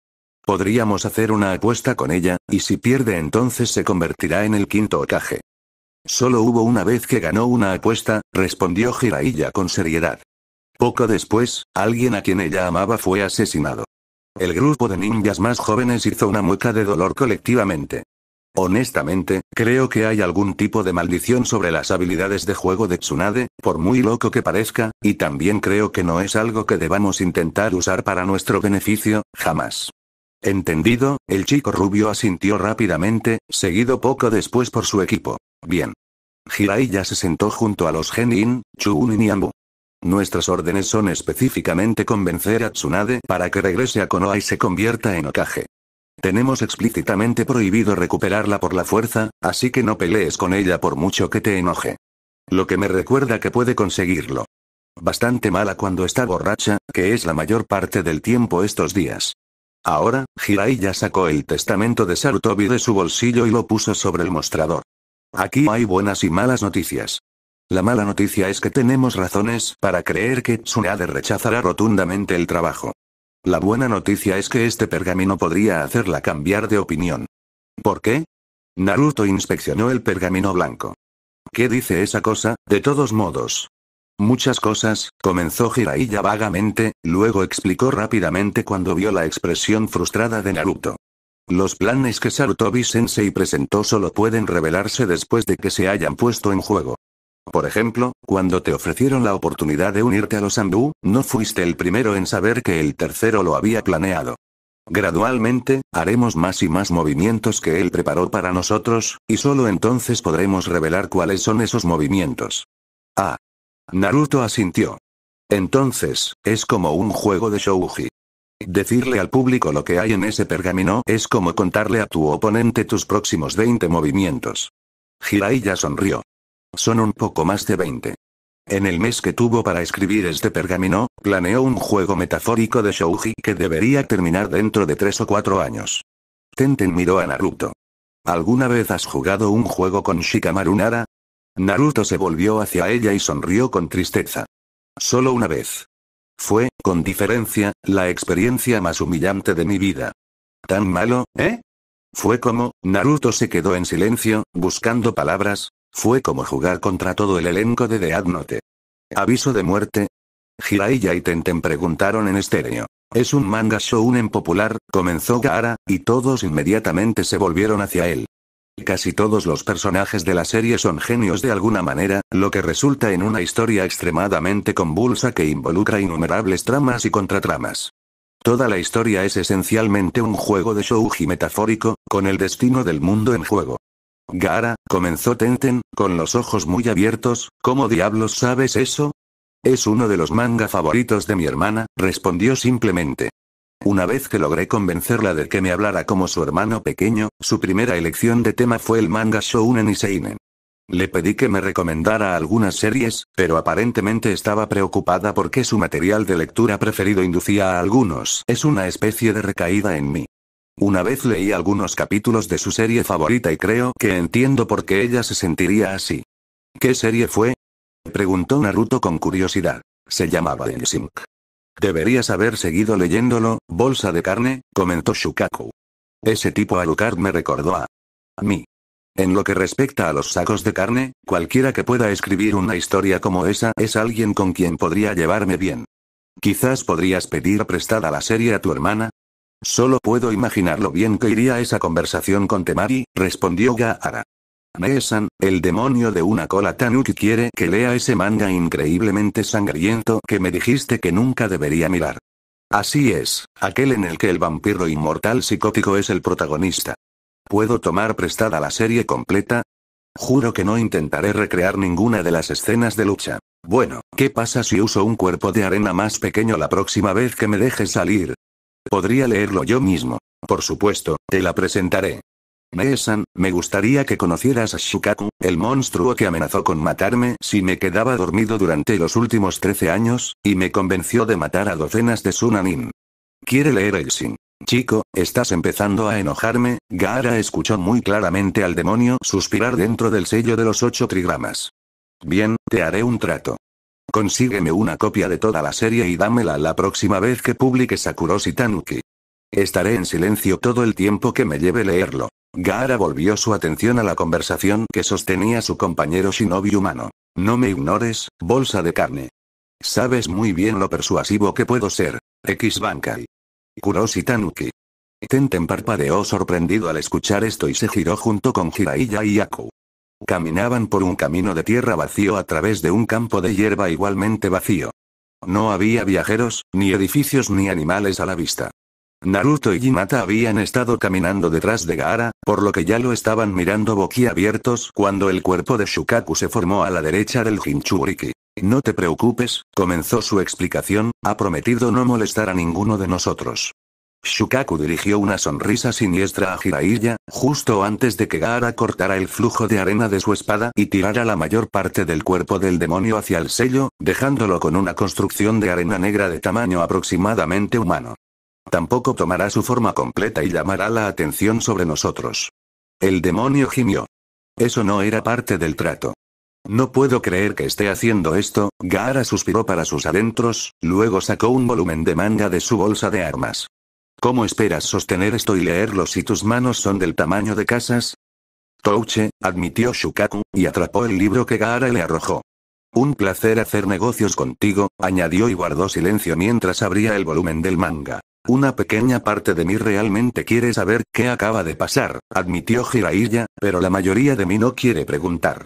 Podríamos hacer una apuesta con ella, y si pierde entonces se convertirá en el quinto Okage. Solo hubo una vez que ganó una apuesta, respondió Jiraiya con seriedad. Poco después, alguien a quien ella amaba fue asesinado. El grupo de ninjas más jóvenes hizo una mueca de dolor colectivamente. Honestamente, creo que hay algún tipo de maldición sobre las habilidades de juego de Tsunade, por muy loco que parezca, y también creo que no es algo que debamos intentar usar para nuestro beneficio, jamás. Entendido, el chico rubio asintió rápidamente, seguido poco después por su equipo. Bien. Hirai ya se sentó junto a los Genin, Chun y Niambu. Nuestras órdenes son específicamente convencer a Tsunade para que regrese a Konoha y se convierta en Okage. Tenemos explícitamente prohibido recuperarla por la fuerza, así que no pelees con ella por mucho que te enoje. Lo que me recuerda que puede conseguirlo. Bastante mala cuando está borracha, que es la mayor parte del tiempo estos días. Ahora, Hirai ya sacó el testamento de Sarutobi de su bolsillo y lo puso sobre el mostrador. Aquí hay buenas y malas noticias. La mala noticia es que tenemos razones para creer que Tsunade rechazará rotundamente el trabajo. La buena noticia es que este pergamino podría hacerla cambiar de opinión. ¿Por qué? Naruto inspeccionó el pergamino blanco. ¿Qué dice esa cosa, de todos modos? Muchas cosas, comenzó Jiraiya vagamente, luego explicó rápidamente cuando vio la expresión frustrada de Naruto. Los planes que Sarutobi Sensei presentó solo pueden revelarse después de que se hayan puesto en juego. Por ejemplo, cuando te ofrecieron la oportunidad de unirte a los Andú, no fuiste el primero en saber que el tercero lo había planeado. Gradualmente, haremos más y más movimientos que él preparó para nosotros, y solo entonces podremos revelar cuáles son esos movimientos. Ah. Naruto asintió. Entonces, es como un juego de shouji. Decirle al público lo que hay en ese pergamino es como contarle a tu oponente tus próximos 20 movimientos. Jiraiya sonrió. Son un poco más de 20. En el mes que tuvo para escribir este pergamino, planeó un juego metafórico de Shouji que debería terminar dentro de tres o cuatro años. Tenten miró a Naruto. ¿Alguna vez has jugado un juego con Shikamaru Nara? Naruto se volvió hacia ella y sonrió con tristeza. Solo una vez. Fue, con diferencia, la experiencia más humillante de mi vida. ¿Tan malo, eh? Fue como, Naruto se quedó en silencio, buscando palabras, fue como jugar contra todo el elenco de The Adnote. Aviso de muerte. Jiraiya y Tenten preguntaron en estéreo. Es un manga shounen popular, comenzó Gaara, y todos inmediatamente se volvieron hacia él. Casi todos los personajes de la serie son genios de alguna manera, lo que resulta en una historia extremadamente convulsa que involucra innumerables tramas y contratramas. Toda la historia es esencialmente un juego de shouji metafórico, con el destino del mundo en juego. Gara, comenzó Tenten, con los ojos muy abiertos, ¿cómo diablos sabes eso? Es uno de los manga favoritos de mi hermana, respondió simplemente. Una vez que logré convencerla de que me hablara como su hermano pequeño, su primera elección de tema fue el manga Shounen y Seinen. Le pedí que me recomendara algunas series, pero aparentemente estaba preocupada porque su material de lectura preferido inducía a algunos. Es una especie de recaída en mí. Una vez leí algunos capítulos de su serie favorita y creo que entiendo por qué ella se sentiría así. ¿Qué serie fue? Preguntó Naruto con curiosidad. Se llamaba Ensink. Deberías haber seguido leyéndolo, bolsa de carne, comentó Shukaku. Ese tipo Alucard me recordó a... a mí. En lo que respecta a los sacos de carne, cualquiera que pueda escribir una historia como esa es alguien con quien podría llevarme bien. Quizás podrías pedir prestada la serie a tu hermana, Solo puedo imaginar lo bien que iría esa conversación con Temari, respondió Gaara. Neesan, el demonio de una cola tanuki quiere que lea ese manga increíblemente sangriento que me dijiste que nunca debería mirar. Así es, aquel en el que el vampiro inmortal psicótico es el protagonista. ¿Puedo tomar prestada la serie completa? Juro que no intentaré recrear ninguna de las escenas de lucha. Bueno, ¿qué pasa si uso un cuerpo de arena más pequeño la próxima vez que me dejes salir? Podría leerlo yo mismo. Por supuesto, te la presentaré. Meesan, me gustaría que conocieras a Shukaku, el monstruo que amenazó con matarme si me quedaba dormido durante los últimos 13 años, y me convenció de matar a docenas de Sunanin. Quiere leer el sin. Chico, estás empezando a enojarme, Gaara escuchó muy claramente al demonio suspirar dentro del sello de los ocho trigramas. Bien, te haré un trato. Consígueme una copia de toda la serie y dámela la próxima vez que publiques a Kuroshi Tanuki. Estaré en silencio todo el tiempo que me lleve leerlo. Gaara volvió su atención a la conversación que sostenía su compañero shinobi humano. No me ignores, bolsa de carne. Sabes muy bien lo persuasivo que puedo ser. X Bankai. Kuroshi Tanuki. Tenten parpadeó sorprendido al escuchar esto y se giró junto con Jiraiya y Aku. Caminaban por un camino de tierra vacío a través de un campo de hierba igualmente vacío. No había viajeros, ni edificios ni animales a la vista. Naruto y jinata habían estado caminando detrás de Gaara, por lo que ya lo estaban mirando boquiabiertos cuando el cuerpo de Shukaku se formó a la derecha del Jinchuriki. No te preocupes, comenzó su explicación, ha prometido no molestar a ninguno de nosotros. Shukaku dirigió una sonrisa siniestra a Jiraiya, justo antes de que Gaara cortara el flujo de arena de su espada y tirara la mayor parte del cuerpo del demonio hacia el sello, dejándolo con una construcción de arena negra de tamaño aproximadamente humano. Tampoco tomará su forma completa y llamará la atención sobre nosotros. El demonio gimió. Eso no era parte del trato. No puedo creer que esté haciendo esto, Gaara suspiró para sus adentros, luego sacó un volumen de manga de su bolsa de armas. ¿Cómo esperas sostener esto y leerlo si tus manos son del tamaño de casas? Touche, admitió Shukaku, y atrapó el libro que Gaara le arrojó. Un placer hacer negocios contigo, añadió y guardó silencio mientras abría el volumen del manga. Una pequeña parte de mí realmente quiere saber qué acaba de pasar, admitió Jiraiya, pero la mayoría de mí no quiere preguntar.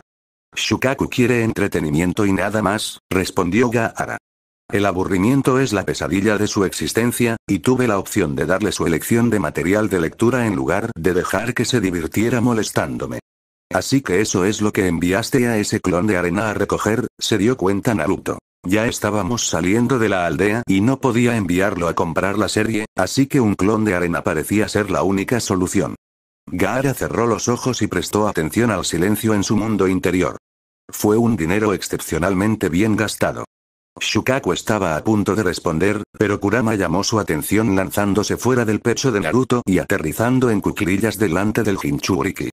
Shukaku quiere entretenimiento y nada más, respondió Gaara. El aburrimiento es la pesadilla de su existencia, y tuve la opción de darle su elección de material de lectura en lugar de dejar que se divirtiera molestándome. Así que eso es lo que enviaste a ese clon de arena a recoger, se dio cuenta Naruto. Ya estábamos saliendo de la aldea y no podía enviarlo a comprar la serie, así que un clon de arena parecía ser la única solución. Gaara cerró los ojos y prestó atención al silencio en su mundo interior. Fue un dinero excepcionalmente bien gastado. Shukaku estaba a punto de responder, pero Kurama llamó su atención lanzándose fuera del pecho de Naruto y aterrizando en cuclillas delante del Hinchuriki.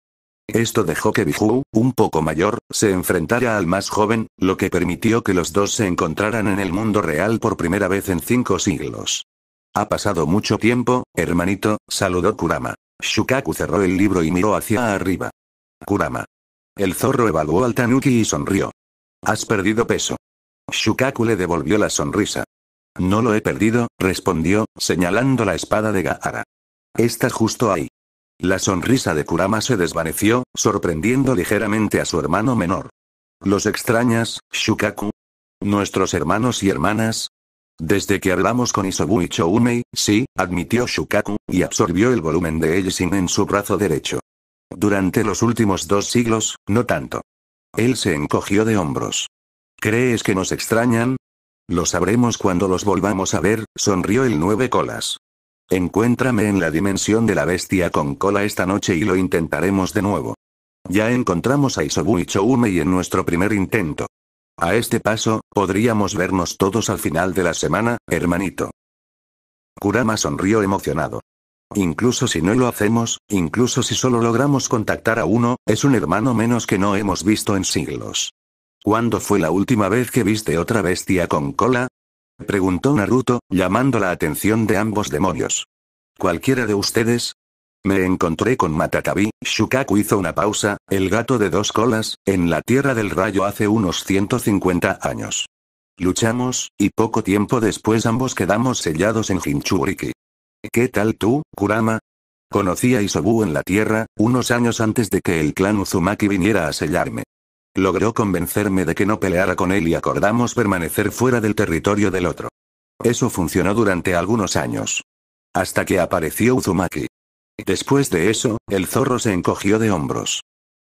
Esto dejó que Biju, un poco mayor, se enfrentara al más joven, lo que permitió que los dos se encontraran en el mundo real por primera vez en cinco siglos. Ha pasado mucho tiempo, hermanito, saludó Kurama. Shukaku cerró el libro y miró hacia arriba. Kurama. El zorro evaluó al tanuki y sonrió. Has perdido peso. Shukaku le devolvió la sonrisa. No lo he perdido, respondió, señalando la espada de Gahara. Está justo ahí. La sonrisa de Kurama se desvaneció, sorprendiendo ligeramente a su hermano menor. ¿Los extrañas, Shukaku? ¿Nuestros hermanos y hermanas? Desde que hablamos con Isobu y Choumei, sí, admitió Shukaku, y absorbió el volumen de sin en su brazo derecho. Durante los últimos dos siglos, no tanto. Él se encogió de hombros. ¿Crees que nos extrañan? Lo sabremos cuando los volvamos a ver, sonrió el nueve colas. Encuéntrame en la dimensión de la bestia con cola esta noche y lo intentaremos de nuevo. Ya encontramos a Isobu y Choumei en nuestro primer intento. A este paso, podríamos vernos todos al final de la semana, hermanito. Kurama sonrió emocionado. Incluso si no lo hacemos, incluso si solo logramos contactar a uno, es un hermano menos que no hemos visto en siglos. ¿Cuándo fue la última vez que viste otra bestia con cola? Preguntó Naruto, llamando la atención de ambos demonios. ¿Cualquiera de ustedes? Me encontré con Matatabi, Shukaku hizo una pausa, el gato de dos colas, en la Tierra del Rayo hace unos 150 años. Luchamos, y poco tiempo después ambos quedamos sellados en Hinchuriki. ¿Qué tal tú, Kurama? Conocí a Isobu en la Tierra, unos años antes de que el clan Uzumaki viniera a sellarme. Logró convencerme de que no peleara con él y acordamos permanecer fuera del territorio del otro. Eso funcionó durante algunos años. Hasta que apareció Uzumaki. Después de eso, el zorro se encogió de hombros.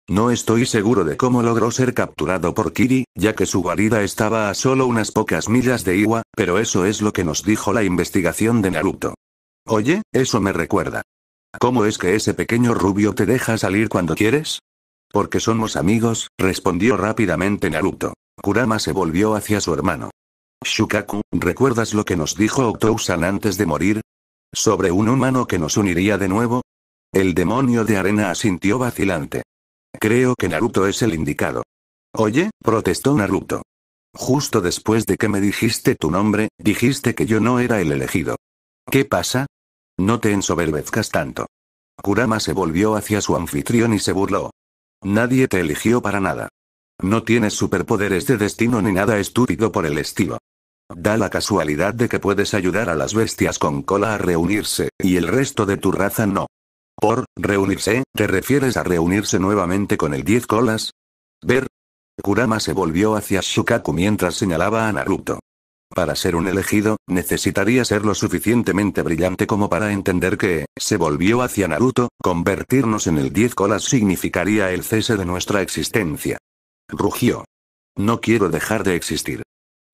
No estoy seguro de cómo logró ser capturado por Kiri, ya que su guarida estaba a solo unas pocas millas de Iwa, pero eso es lo que nos dijo la investigación de Naruto. Oye, eso me recuerda. ¿Cómo es que ese pequeño rubio te deja salir cuando quieres? Porque somos amigos, respondió rápidamente Naruto. Kurama se volvió hacia su hermano. Shukaku, ¿recuerdas lo que nos dijo Octousan antes de morir? ¿Sobre un humano que nos uniría de nuevo? El demonio de arena asintió vacilante. Creo que Naruto es el indicado. Oye, protestó Naruto. Justo después de que me dijiste tu nombre, dijiste que yo no era el elegido. ¿Qué pasa? No te ensoberbezcas tanto. Kurama se volvió hacia su anfitrión y se burló. Nadie te eligió para nada. No tienes superpoderes de destino ni nada estúpido por el estilo. Da la casualidad de que puedes ayudar a las bestias con cola a reunirse, y el resto de tu raza no. Por reunirse, ¿te refieres a reunirse nuevamente con el 10 colas? Ver. Kurama se volvió hacia Shukaku mientras señalaba a Naruto. Para ser un elegido, necesitaría ser lo suficientemente brillante como para entender que, se volvió hacia Naruto, convertirnos en el 10 colas significaría el cese de nuestra existencia. Rugió. No quiero dejar de existir.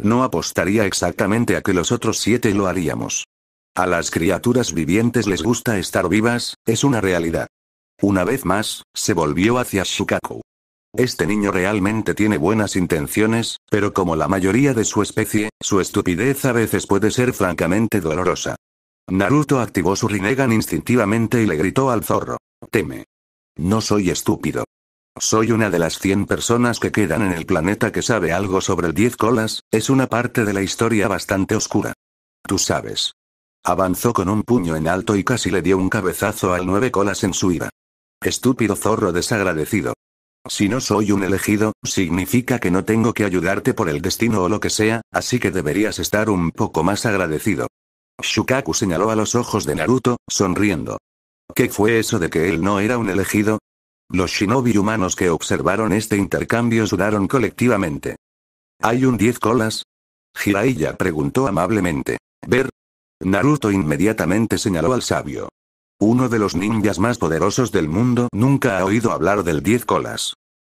No apostaría exactamente a que los otros siete lo haríamos. A las criaturas vivientes les gusta estar vivas, es una realidad. Una vez más, se volvió hacia Shukaku. Este niño realmente tiene buenas intenciones, pero como la mayoría de su especie, su estupidez a veces puede ser francamente dolorosa. Naruto activó su Rinnegan instintivamente y le gritó al zorro. Teme. No soy estúpido. Soy una de las 100 personas que quedan en el planeta que sabe algo sobre el 10 colas, es una parte de la historia bastante oscura. Tú sabes. Avanzó con un puño en alto y casi le dio un cabezazo al 9 colas en su ira. Estúpido zorro desagradecido. Si no soy un elegido, significa que no tengo que ayudarte por el destino o lo que sea, así que deberías estar un poco más agradecido. Shukaku señaló a los ojos de Naruto, sonriendo. ¿Qué fue eso de que él no era un elegido? Los shinobi humanos que observaron este intercambio sudaron colectivamente. ¿Hay un diez colas? Jiraiya preguntó amablemente. ¿Ver? Naruto inmediatamente señaló al sabio. Uno de los ninjas más poderosos del mundo nunca ha oído hablar del 10 colas.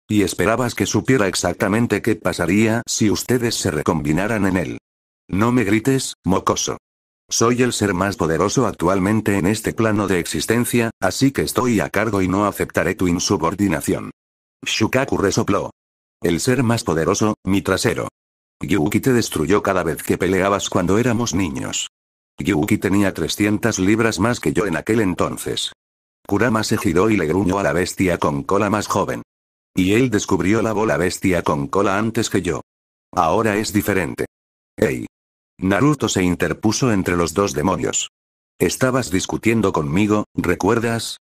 Y esperabas que supiera exactamente qué pasaría si ustedes se recombinaran en él. No me grites, mocoso. Soy el ser más poderoso actualmente en este plano de existencia, así que estoy a cargo y no aceptaré tu insubordinación. Shukaku resopló. El ser más poderoso, mi trasero. Yuki te destruyó cada vez que peleabas cuando éramos niños. Yuki tenía 300 libras más que yo en aquel entonces. Kurama se giró y le gruñó a la bestia con cola más joven. Y él descubrió la bola bestia con cola antes que yo. Ahora es diferente. ¡Ey! Naruto se interpuso entre los dos demonios. Estabas discutiendo conmigo, ¿recuerdas?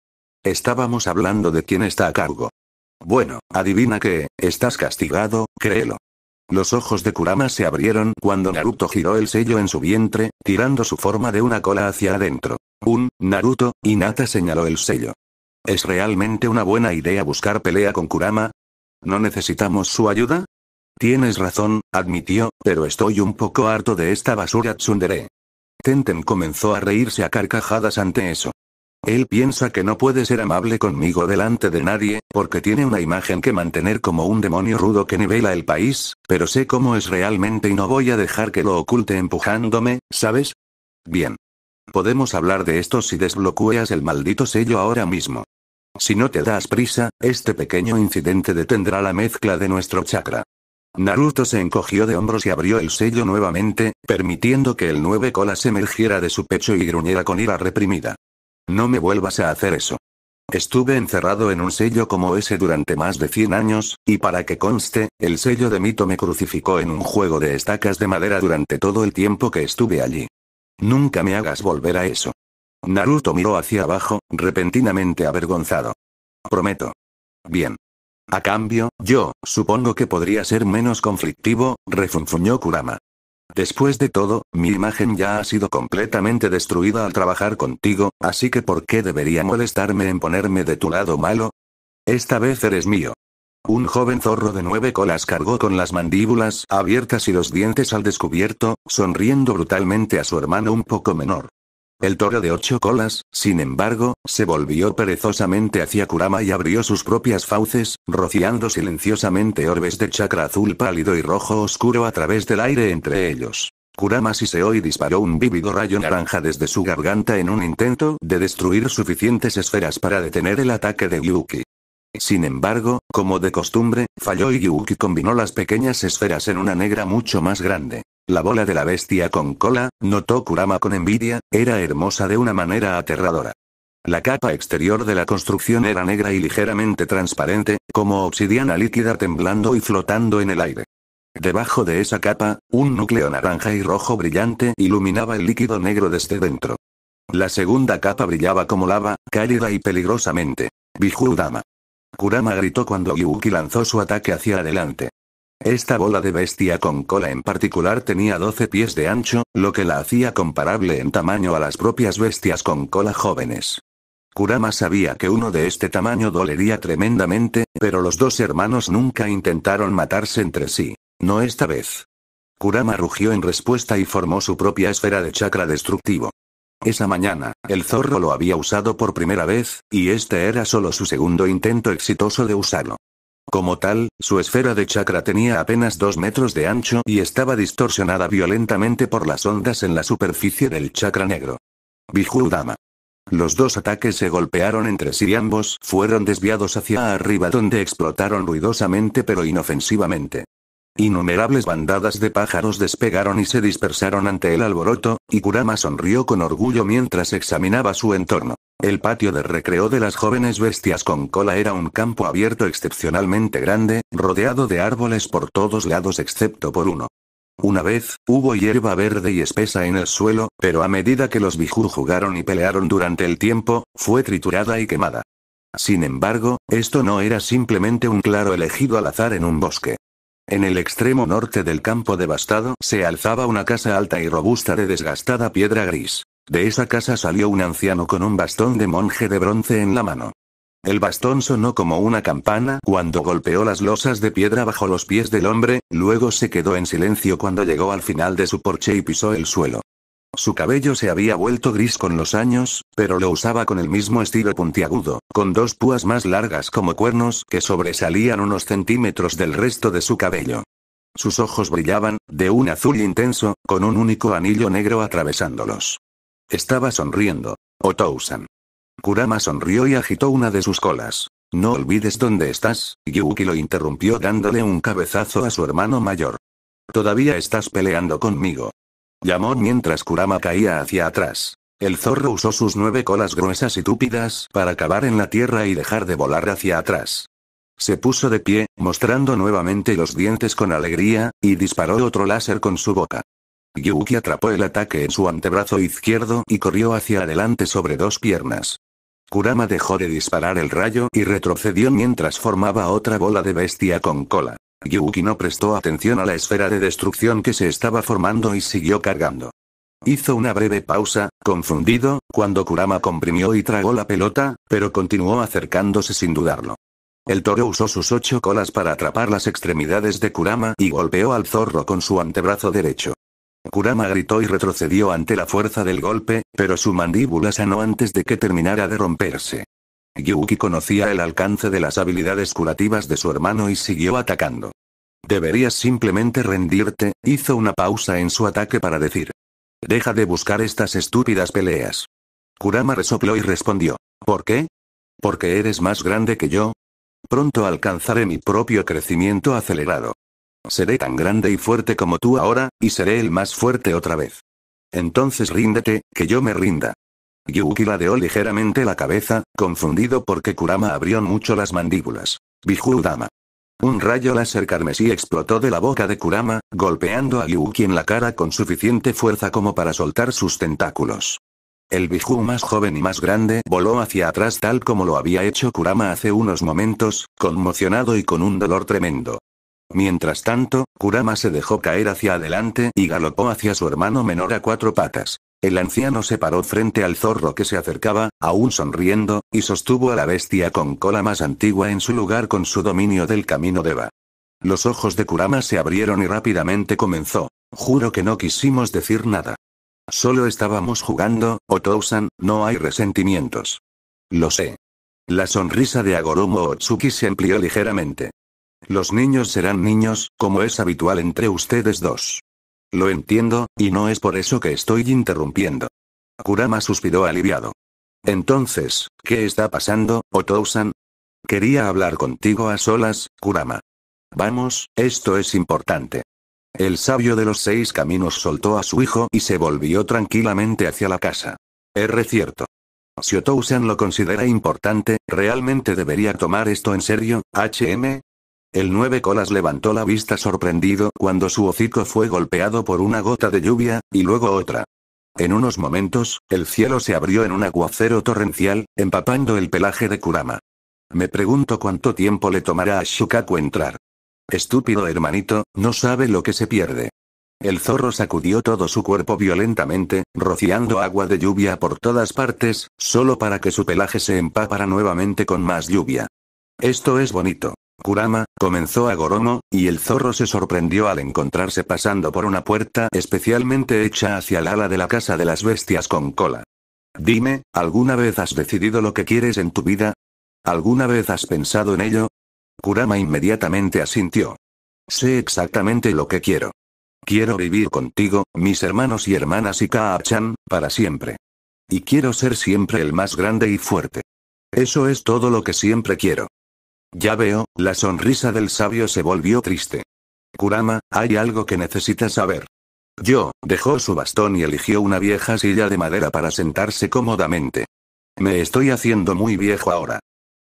Estábamos hablando de quién está a cargo. Bueno, adivina que, estás castigado, créelo. Los ojos de Kurama se abrieron cuando Naruto giró el sello en su vientre, tirando su forma de una cola hacia adentro. Un, Naruto, Nata señaló el sello. ¿Es realmente una buena idea buscar pelea con Kurama? ¿No necesitamos su ayuda? Tienes razón, admitió, pero estoy un poco harto de esta basura tsundere. Tenten comenzó a reírse a carcajadas ante eso. Él piensa que no puede ser amable conmigo delante de nadie, porque tiene una imagen que mantener como un demonio rudo que nivela el país, pero sé cómo es realmente y no voy a dejar que lo oculte empujándome, ¿sabes? Bien. Podemos hablar de esto si desbloqueas el maldito sello ahora mismo. Si no te das prisa, este pequeño incidente detendrá la mezcla de nuestro chakra. Naruto se encogió de hombros y abrió el sello nuevamente, permitiendo que el nueve colas emergiera de su pecho y gruñera con ira reprimida. No me vuelvas a hacer eso. Estuve encerrado en un sello como ese durante más de 100 años, y para que conste, el sello de Mito me crucificó en un juego de estacas de madera durante todo el tiempo que estuve allí. Nunca me hagas volver a eso. Naruto miró hacia abajo, repentinamente avergonzado. Prometo. Bien. A cambio, yo, supongo que podría ser menos conflictivo, refunfuñó Kurama. Después de todo, mi imagen ya ha sido completamente destruida al trabajar contigo, así que ¿por qué debería molestarme en ponerme de tu lado malo? Esta vez eres mío. Un joven zorro de nueve colas cargó con las mandíbulas abiertas y los dientes al descubierto, sonriendo brutalmente a su hermano un poco menor. El toro de ocho colas, sin embargo, se volvió perezosamente hacia Kurama y abrió sus propias fauces, rociando silenciosamente orbes de chakra azul pálido y rojo oscuro a través del aire entre ellos. Kurama siseó y disparó un vívido rayo naranja desde su garganta en un intento de destruir suficientes esferas para detener el ataque de Yuki. Sin embargo, como de costumbre, falló y Yuki combinó las pequeñas esferas en una negra mucho más grande. La bola de la bestia con cola, notó Kurama con envidia, era hermosa de una manera aterradora. La capa exterior de la construcción era negra y ligeramente transparente, como obsidiana líquida temblando y flotando en el aire. Debajo de esa capa, un núcleo naranja y rojo brillante iluminaba el líquido negro desde dentro. La segunda capa brillaba como lava, cálida y peligrosamente. Bijudama. Dama. Kurama gritó cuando Yuki lanzó su ataque hacia adelante. Esta bola de bestia con cola en particular tenía 12 pies de ancho, lo que la hacía comparable en tamaño a las propias bestias con cola jóvenes. Kurama sabía que uno de este tamaño dolería tremendamente, pero los dos hermanos nunca intentaron matarse entre sí. No esta vez. Kurama rugió en respuesta y formó su propia esfera de chakra destructivo. Esa mañana, el zorro lo había usado por primera vez, y este era solo su segundo intento exitoso de usarlo. Como tal, su esfera de chakra tenía apenas 2 metros de ancho y estaba distorsionada violentamente por las ondas en la superficie del chakra negro. Biju Dama. Los dos ataques se golpearon entre sí y ambos fueron desviados hacia arriba donde explotaron ruidosamente pero inofensivamente. Innumerables bandadas de pájaros despegaron y se dispersaron ante el alboroto, y Kurama sonrió con orgullo mientras examinaba su entorno. El patio de recreo de las jóvenes bestias con cola era un campo abierto excepcionalmente grande, rodeado de árboles por todos lados excepto por uno. Una vez, hubo hierba verde y espesa en el suelo, pero a medida que los Bijur jugaron y pelearon durante el tiempo, fue triturada y quemada. Sin embargo, esto no era simplemente un claro elegido al azar en un bosque. En el extremo norte del campo devastado se alzaba una casa alta y robusta de desgastada piedra gris. De esa casa salió un anciano con un bastón de monje de bronce en la mano. El bastón sonó como una campana cuando golpeó las losas de piedra bajo los pies del hombre, luego se quedó en silencio cuando llegó al final de su porche y pisó el suelo. Su cabello se había vuelto gris con los años, pero lo usaba con el mismo estilo puntiagudo, con dos púas más largas como cuernos que sobresalían unos centímetros del resto de su cabello. Sus ojos brillaban, de un azul intenso, con un único anillo negro atravesándolos. Estaba sonriendo. Otousan. Kurama sonrió y agitó una de sus colas. No olvides dónde estás, Yuki lo interrumpió dándole un cabezazo a su hermano mayor. Todavía estás peleando conmigo. Llamó mientras Kurama caía hacia atrás. El zorro usó sus nueve colas gruesas y túpidas para cavar en la tierra y dejar de volar hacia atrás. Se puso de pie, mostrando nuevamente los dientes con alegría, y disparó otro láser con su boca. Yuki atrapó el ataque en su antebrazo izquierdo y corrió hacia adelante sobre dos piernas. Kurama dejó de disparar el rayo y retrocedió mientras formaba otra bola de bestia con cola. Yuki no prestó atención a la esfera de destrucción que se estaba formando y siguió cargando. Hizo una breve pausa, confundido, cuando Kurama comprimió y tragó la pelota, pero continuó acercándose sin dudarlo. El toro usó sus ocho colas para atrapar las extremidades de Kurama y golpeó al zorro con su antebrazo derecho. Kurama gritó y retrocedió ante la fuerza del golpe, pero su mandíbula sanó antes de que terminara de romperse. Yuki conocía el alcance de las habilidades curativas de su hermano y siguió atacando. Deberías simplemente rendirte, hizo una pausa en su ataque para decir. Deja de buscar estas estúpidas peleas. Kurama resopló y respondió. ¿Por qué? Porque eres más grande que yo. Pronto alcanzaré mi propio crecimiento acelerado. Seré tan grande y fuerte como tú ahora, y seré el más fuerte otra vez. Entonces ríndete, que yo me rinda. Yuki ladeó ligeramente la cabeza, confundido porque Kurama abrió mucho las mandíbulas. Biju Dama. Un rayo láser carmesí explotó de la boca de Kurama, golpeando a Yuki en la cara con suficiente fuerza como para soltar sus tentáculos. El Biju más joven y más grande voló hacia atrás tal como lo había hecho Kurama hace unos momentos, conmocionado y con un dolor tremendo. Mientras tanto, Kurama se dejó caer hacia adelante y galopó hacia su hermano menor a cuatro patas. El anciano se paró frente al zorro que se acercaba, aún sonriendo, y sostuvo a la bestia con cola más antigua en su lugar con su dominio del camino de Eva. Los ojos de Kurama se abrieron y rápidamente comenzó. Juro que no quisimos decir nada. Solo estábamos jugando, Otousan, no hay resentimientos. Lo sé. La sonrisa de Agoromo Otsuki se amplió ligeramente. Los niños serán niños, como es habitual entre ustedes dos. Lo entiendo, y no es por eso que estoy interrumpiendo. Kurama suspiró aliviado. Entonces, ¿qué está pasando, Otousan? Quería hablar contigo a solas, Kurama. Vamos, esto es importante. El sabio de los seis caminos soltó a su hijo y se volvió tranquilamente hacia la casa. R cierto. Si Otousan lo considera importante, ¿realmente debería tomar esto en serio, HM? El nueve colas levantó la vista sorprendido cuando su hocico fue golpeado por una gota de lluvia, y luego otra. En unos momentos, el cielo se abrió en un aguacero torrencial, empapando el pelaje de Kurama. Me pregunto cuánto tiempo le tomará a Shukaku entrar. Estúpido hermanito, no sabe lo que se pierde. El zorro sacudió todo su cuerpo violentamente, rociando agua de lluvia por todas partes, solo para que su pelaje se empapara nuevamente con más lluvia. Esto es bonito. Kurama, comenzó a Goromo, y el zorro se sorprendió al encontrarse pasando por una puerta especialmente hecha hacia el ala de la casa de las bestias con cola. Dime, ¿alguna vez has decidido lo que quieres en tu vida? ¿Alguna vez has pensado en ello? Kurama inmediatamente asintió. Sé exactamente lo que quiero. Quiero vivir contigo, mis hermanos y hermanas y Kaachan, para siempre. Y quiero ser siempre el más grande y fuerte. Eso es todo lo que siempre quiero. Ya veo, la sonrisa del sabio se volvió triste. Kurama, hay algo que necesitas saber. Yo, dejó su bastón y eligió una vieja silla de madera para sentarse cómodamente. Me estoy haciendo muy viejo ahora.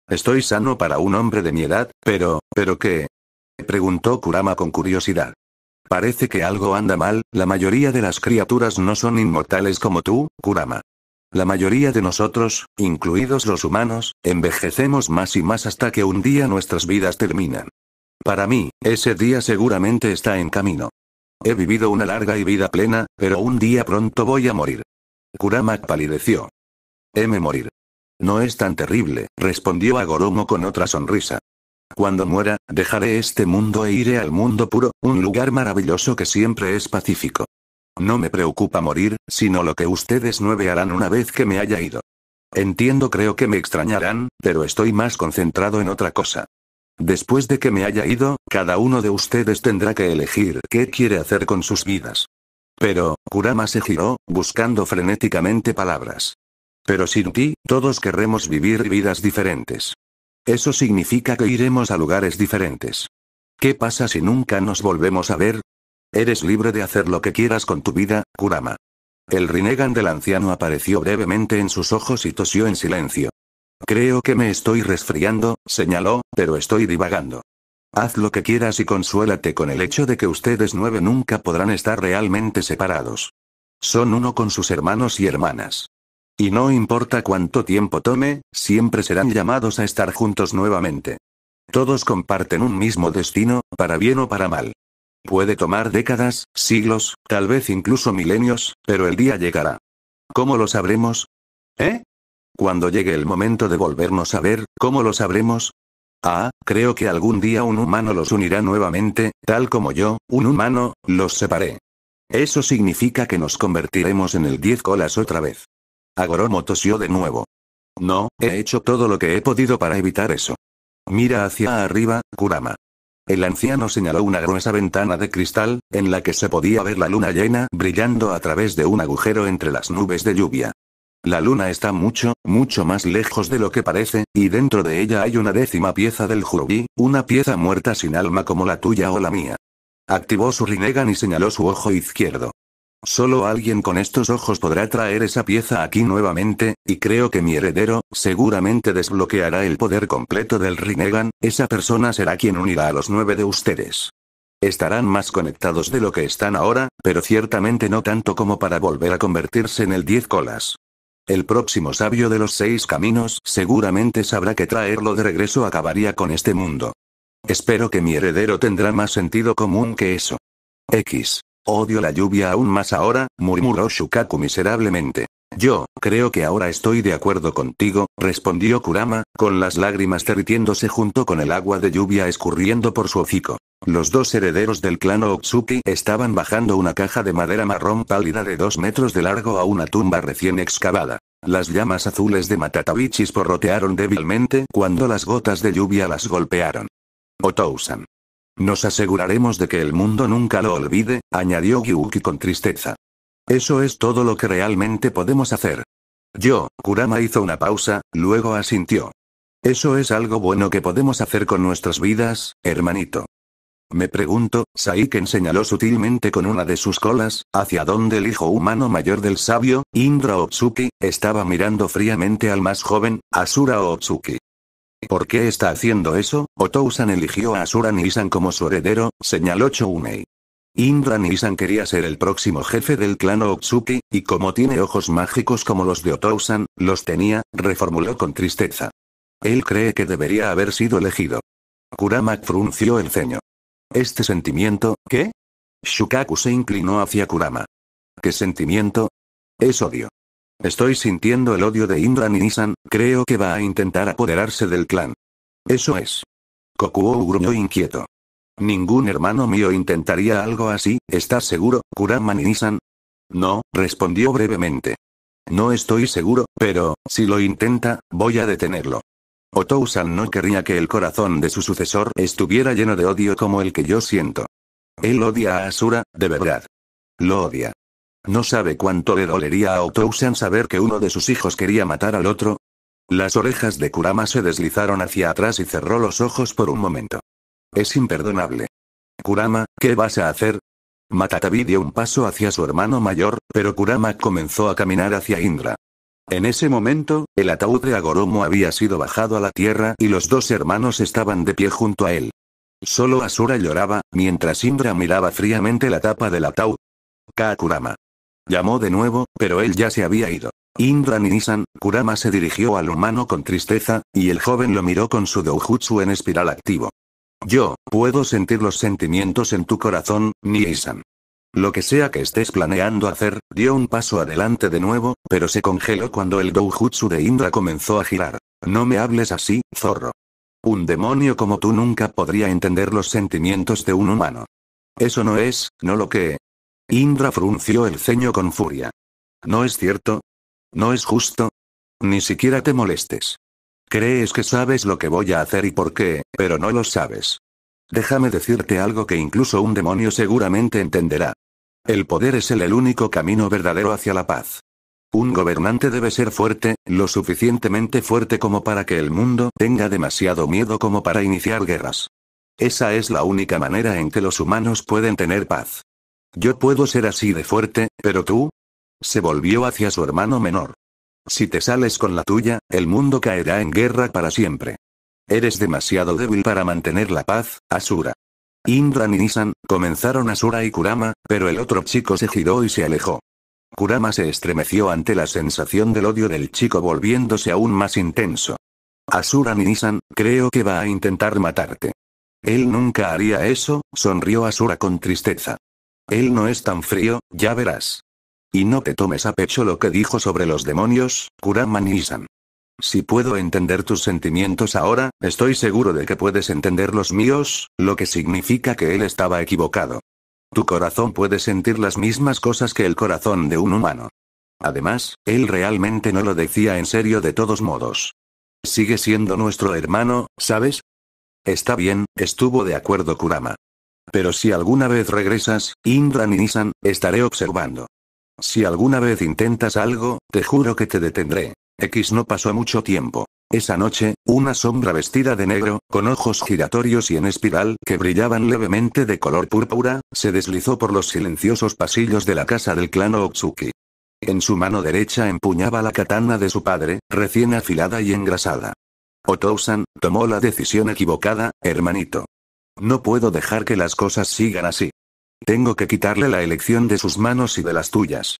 Estoy sano para un hombre de mi edad, pero, ¿pero qué? preguntó Kurama con curiosidad. Parece que algo anda mal, la mayoría de las criaturas no son inmortales como tú, Kurama. La mayoría de nosotros, incluidos los humanos, envejecemos más y más hasta que un día nuestras vidas terminan. Para mí, ese día seguramente está en camino. He vivido una larga y vida plena, pero un día pronto voy a morir. Kurama palideció. Heme morir. No es tan terrible, respondió Agoromo con otra sonrisa. Cuando muera, dejaré este mundo e iré al mundo puro, un lugar maravilloso que siempre es pacífico. No me preocupa morir, sino lo que ustedes nueve harán una vez que me haya ido. Entiendo creo que me extrañarán, pero estoy más concentrado en otra cosa. Después de que me haya ido, cada uno de ustedes tendrá que elegir qué quiere hacer con sus vidas. Pero, Kurama se giró, buscando frenéticamente palabras. Pero sin ti, todos querremos vivir vidas diferentes. Eso significa que iremos a lugares diferentes. ¿Qué pasa si nunca nos volvemos a ver? Eres libre de hacer lo que quieras con tu vida, Kurama. El Rinnegan del anciano apareció brevemente en sus ojos y tosió en silencio. Creo que me estoy resfriando, señaló, pero estoy divagando. Haz lo que quieras y consuélate con el hecho de que ustedes nueve nunca podrán estar realmente separados. Son uno con sus hermanos y hermanas. Y no importa cuánto tiempo tome, siempre serán llamados a estar juntos nuevamente. Todos comparten un mismo destino, para bien o para mal. Puede tomar décadas, siglos, tal vez incluso milenios, pero el día llegará. ¿Cómo lo sabremos? ¿Eh? Cuando llegue el momento de volvernos a ver, ¿cómo lo sabremos? Ah, creo que algún día un humano los unirá nuevamente, tal como yo, un humano, los separé. Eso significa que nos convertiremos en el 10 colas otra vez. Agoromo tosió de nuevo. No, he hecho todo lo que he podido para evitar eso. Mira hacia arriba, Kurama. El anciano señaló una gruesa ventana de cristal, en la que se podía ver la luna llena brillando a través de un agujero entre las nubes de lluvia. La luna está mucho, mucho más lejos de lo que parece, y dentro de ella hay una décima pieza del jurubí, una pieza muerta sin alma como la tuya o la mía. Activó su rinegan y señaló su ojo izquierdo. Solo alguien con estos ojos podrá traer esa pieza aquí nuevamente, y creo que mi heredero, seguramente desbloqueará el poder completo del Rinnegan, esa persona será quien unirá a los nueve de ustedes. Estarán más conectados de lo que están ahora, pero ciertamente no tanto como para volver a convertirse en el diez colas. El próximo sabio de los seis caminos seguramente sabrá que traerlo de regreso acabaría con este mundo. Espero que mi heredero tendrá más sentido común que eso. X. Odio la lluvia aún más ahora, murmuró Shukaku miserablemente. Yo, creo que ahora estoy de acuerdo contigo, respondió Kurama, con las lágrimas derritiéndose junto con el agua de lluvia escurriendo por su hocico. Los dos herederos del clan Otsuki estaban bajando una caja de madera marrón pálida de dos metros de largo a una tumba recién excavada. Las llamas azules de Matatabichis porrotearon débilmente cuando las gotas de lluvia las golpearon. Otousan. Nos aseguraremos de que el mundo nunca lo olvide, añadió Gyuki con tristeza. Eso es todo lo que realmente podemos hacer. Yo, Kurama hizo una pausa, luego asintió. Eso es algo bueno que podemos hacer con nuestras vidas, hermanito. Me pregunto, Saiken señaló sutilmente con una de sus colas, hacia donde el hijo humano mayor del sabio, Indra Otsuki, estaba mirando fríamente al más joven, Asura Otsuki. ¿Por qué está haciendo eso? Otousan eligió a Asura Nisan como su heredero, señaló Choumei. Indra Nisan quería ser el próximo jefe del clan Otsuki, y como tiene ojos mágicos como los de Otousan, los tenía, reformuló con tristeza. Él cree que debería haber sido elegido. Kurama frunció el ceño. Este sentimiento, ¿qué? Shukaku se inclinó hacia Kurama. ¿Qué sentimiento? Es odio. Estoy sintiendo el odio de Indra Ninisan, creo que va a intentar apoderarse del clan. Eso es. Kokuo gruñó inquieto. Ningún hermano mío intentaría algo así, ¿estás seguro, Kurama Ninisan? No, respondió brevemente. No estoy seguro, pero, si lo intenta, voy a detenerlo. Otousan no querría que el corazón de su sucesor estuviera lleno de odio como el que yo siento. Él odia a Asura, de verdad. Lo odia. No sabe cuánto le dolería a Otousan saber que uno de sus hijos quería matar al otro. Las orejas de Kurama se deslizaron hacia atrás y cerró los ojos por un momento. Es imperdonable. Kurama, ¿qué vas a hacer? Matatabi dio un paso hacia su hermano mayor, pero Kurama comenzó a caminar hacia Indra. En ese momento, el ataúd de Agoromo había sido bajado a la tierra y los dos hermanos estaban de pie junto a él. Solo Asura lloraba, mientras Indra miraba fríamente la tapa del ataúd. Kurama. Llamó de nuevo, pero él ya se había ido. Indra Nisan, Kurama se dirigió al humano con tristeza, y el joven lo miró con su doujutsu en espiral activo. Yo, puedo sentir los sentimientos en tu corazón, Nisan. Lo que sea que estés planeando hacer, dio un paso adelante de nuevo, pero se congeló cuando el doujutsu de Indra comenzó a girar. No me hables así, zorro. Un demonio como tú nunca podría entender los sentimientos de un humano. Eso no es, no lo que, Indra frunció el ceño con furia. ¿No es cierto? ¿No es justo? Ni siquiera te molestes. Crees que sabes lo que voy a hacer y por qué, pero no lo sabes. Déjame decirte algo que incluso un demonio seguramente entenderá. El poder es el, único camino verdadero hacia la paz. Un gobernante debe ser fuerte, lo suficientemente fuerte como para que el mundo tenga demasiado miedo como para iniciar guerras. Esa es la única manera en que los humanos pueden tener paz. Yo puedo ser así de fuerte, pero tú... Se volvió hacia su hermano menor. Si te sales con la tuya, el mundo caerá en guerra para siempre. Eres demasiado débil para mantener la paz, Asura. Indra y Nisan, comenzaron Asura y Kurama, pero el otro chico se giró y se alejó. Kurama se estremeció ante la sensación del odio del chico volviéndose aún más intenso. Asura Nisan, creo que va a intentar matarte. Él nunca haría eso, sonrió Asura con tristeza. Él no es tan frío, ya verás. Y no te tomes a pecho lo que dijo sobre los demonios, Kurama nisan Si puedo entender tus sentimientos ahora, estoy seguro de que puedes entender los míos, lo que significa que él estaba equivocado. Tu corazón puede sentir las mismas cosas que el corazón de un humano. Además, él realmente no lo decía en serio de todos modos. Sigue siendo nuestro hermano, ¿sabes? Está bien, estuvo de acuerdo Kurama. Pero si alguna vez regresas, Indran y Nisan, estaré observando. Si alguna vez intentas algo, te juro que te detendré. X no pasó mucho tiempo. Esa noche, una sombra vestida de negro, con ojos giratorios y en espiral que brillaban levemente de color púrpura, se deslizó por los silenciosos pasillos de la casa del clan Otsuki. En su mano derecha empuñaba la katana de su padre, recién afilada y engrasada. Otousan, tomó la decisión equivocada, hermanito. No puedo dejar que las cosas sigan así. Tengo que quitarle la elección de sus manos y de las tuyas.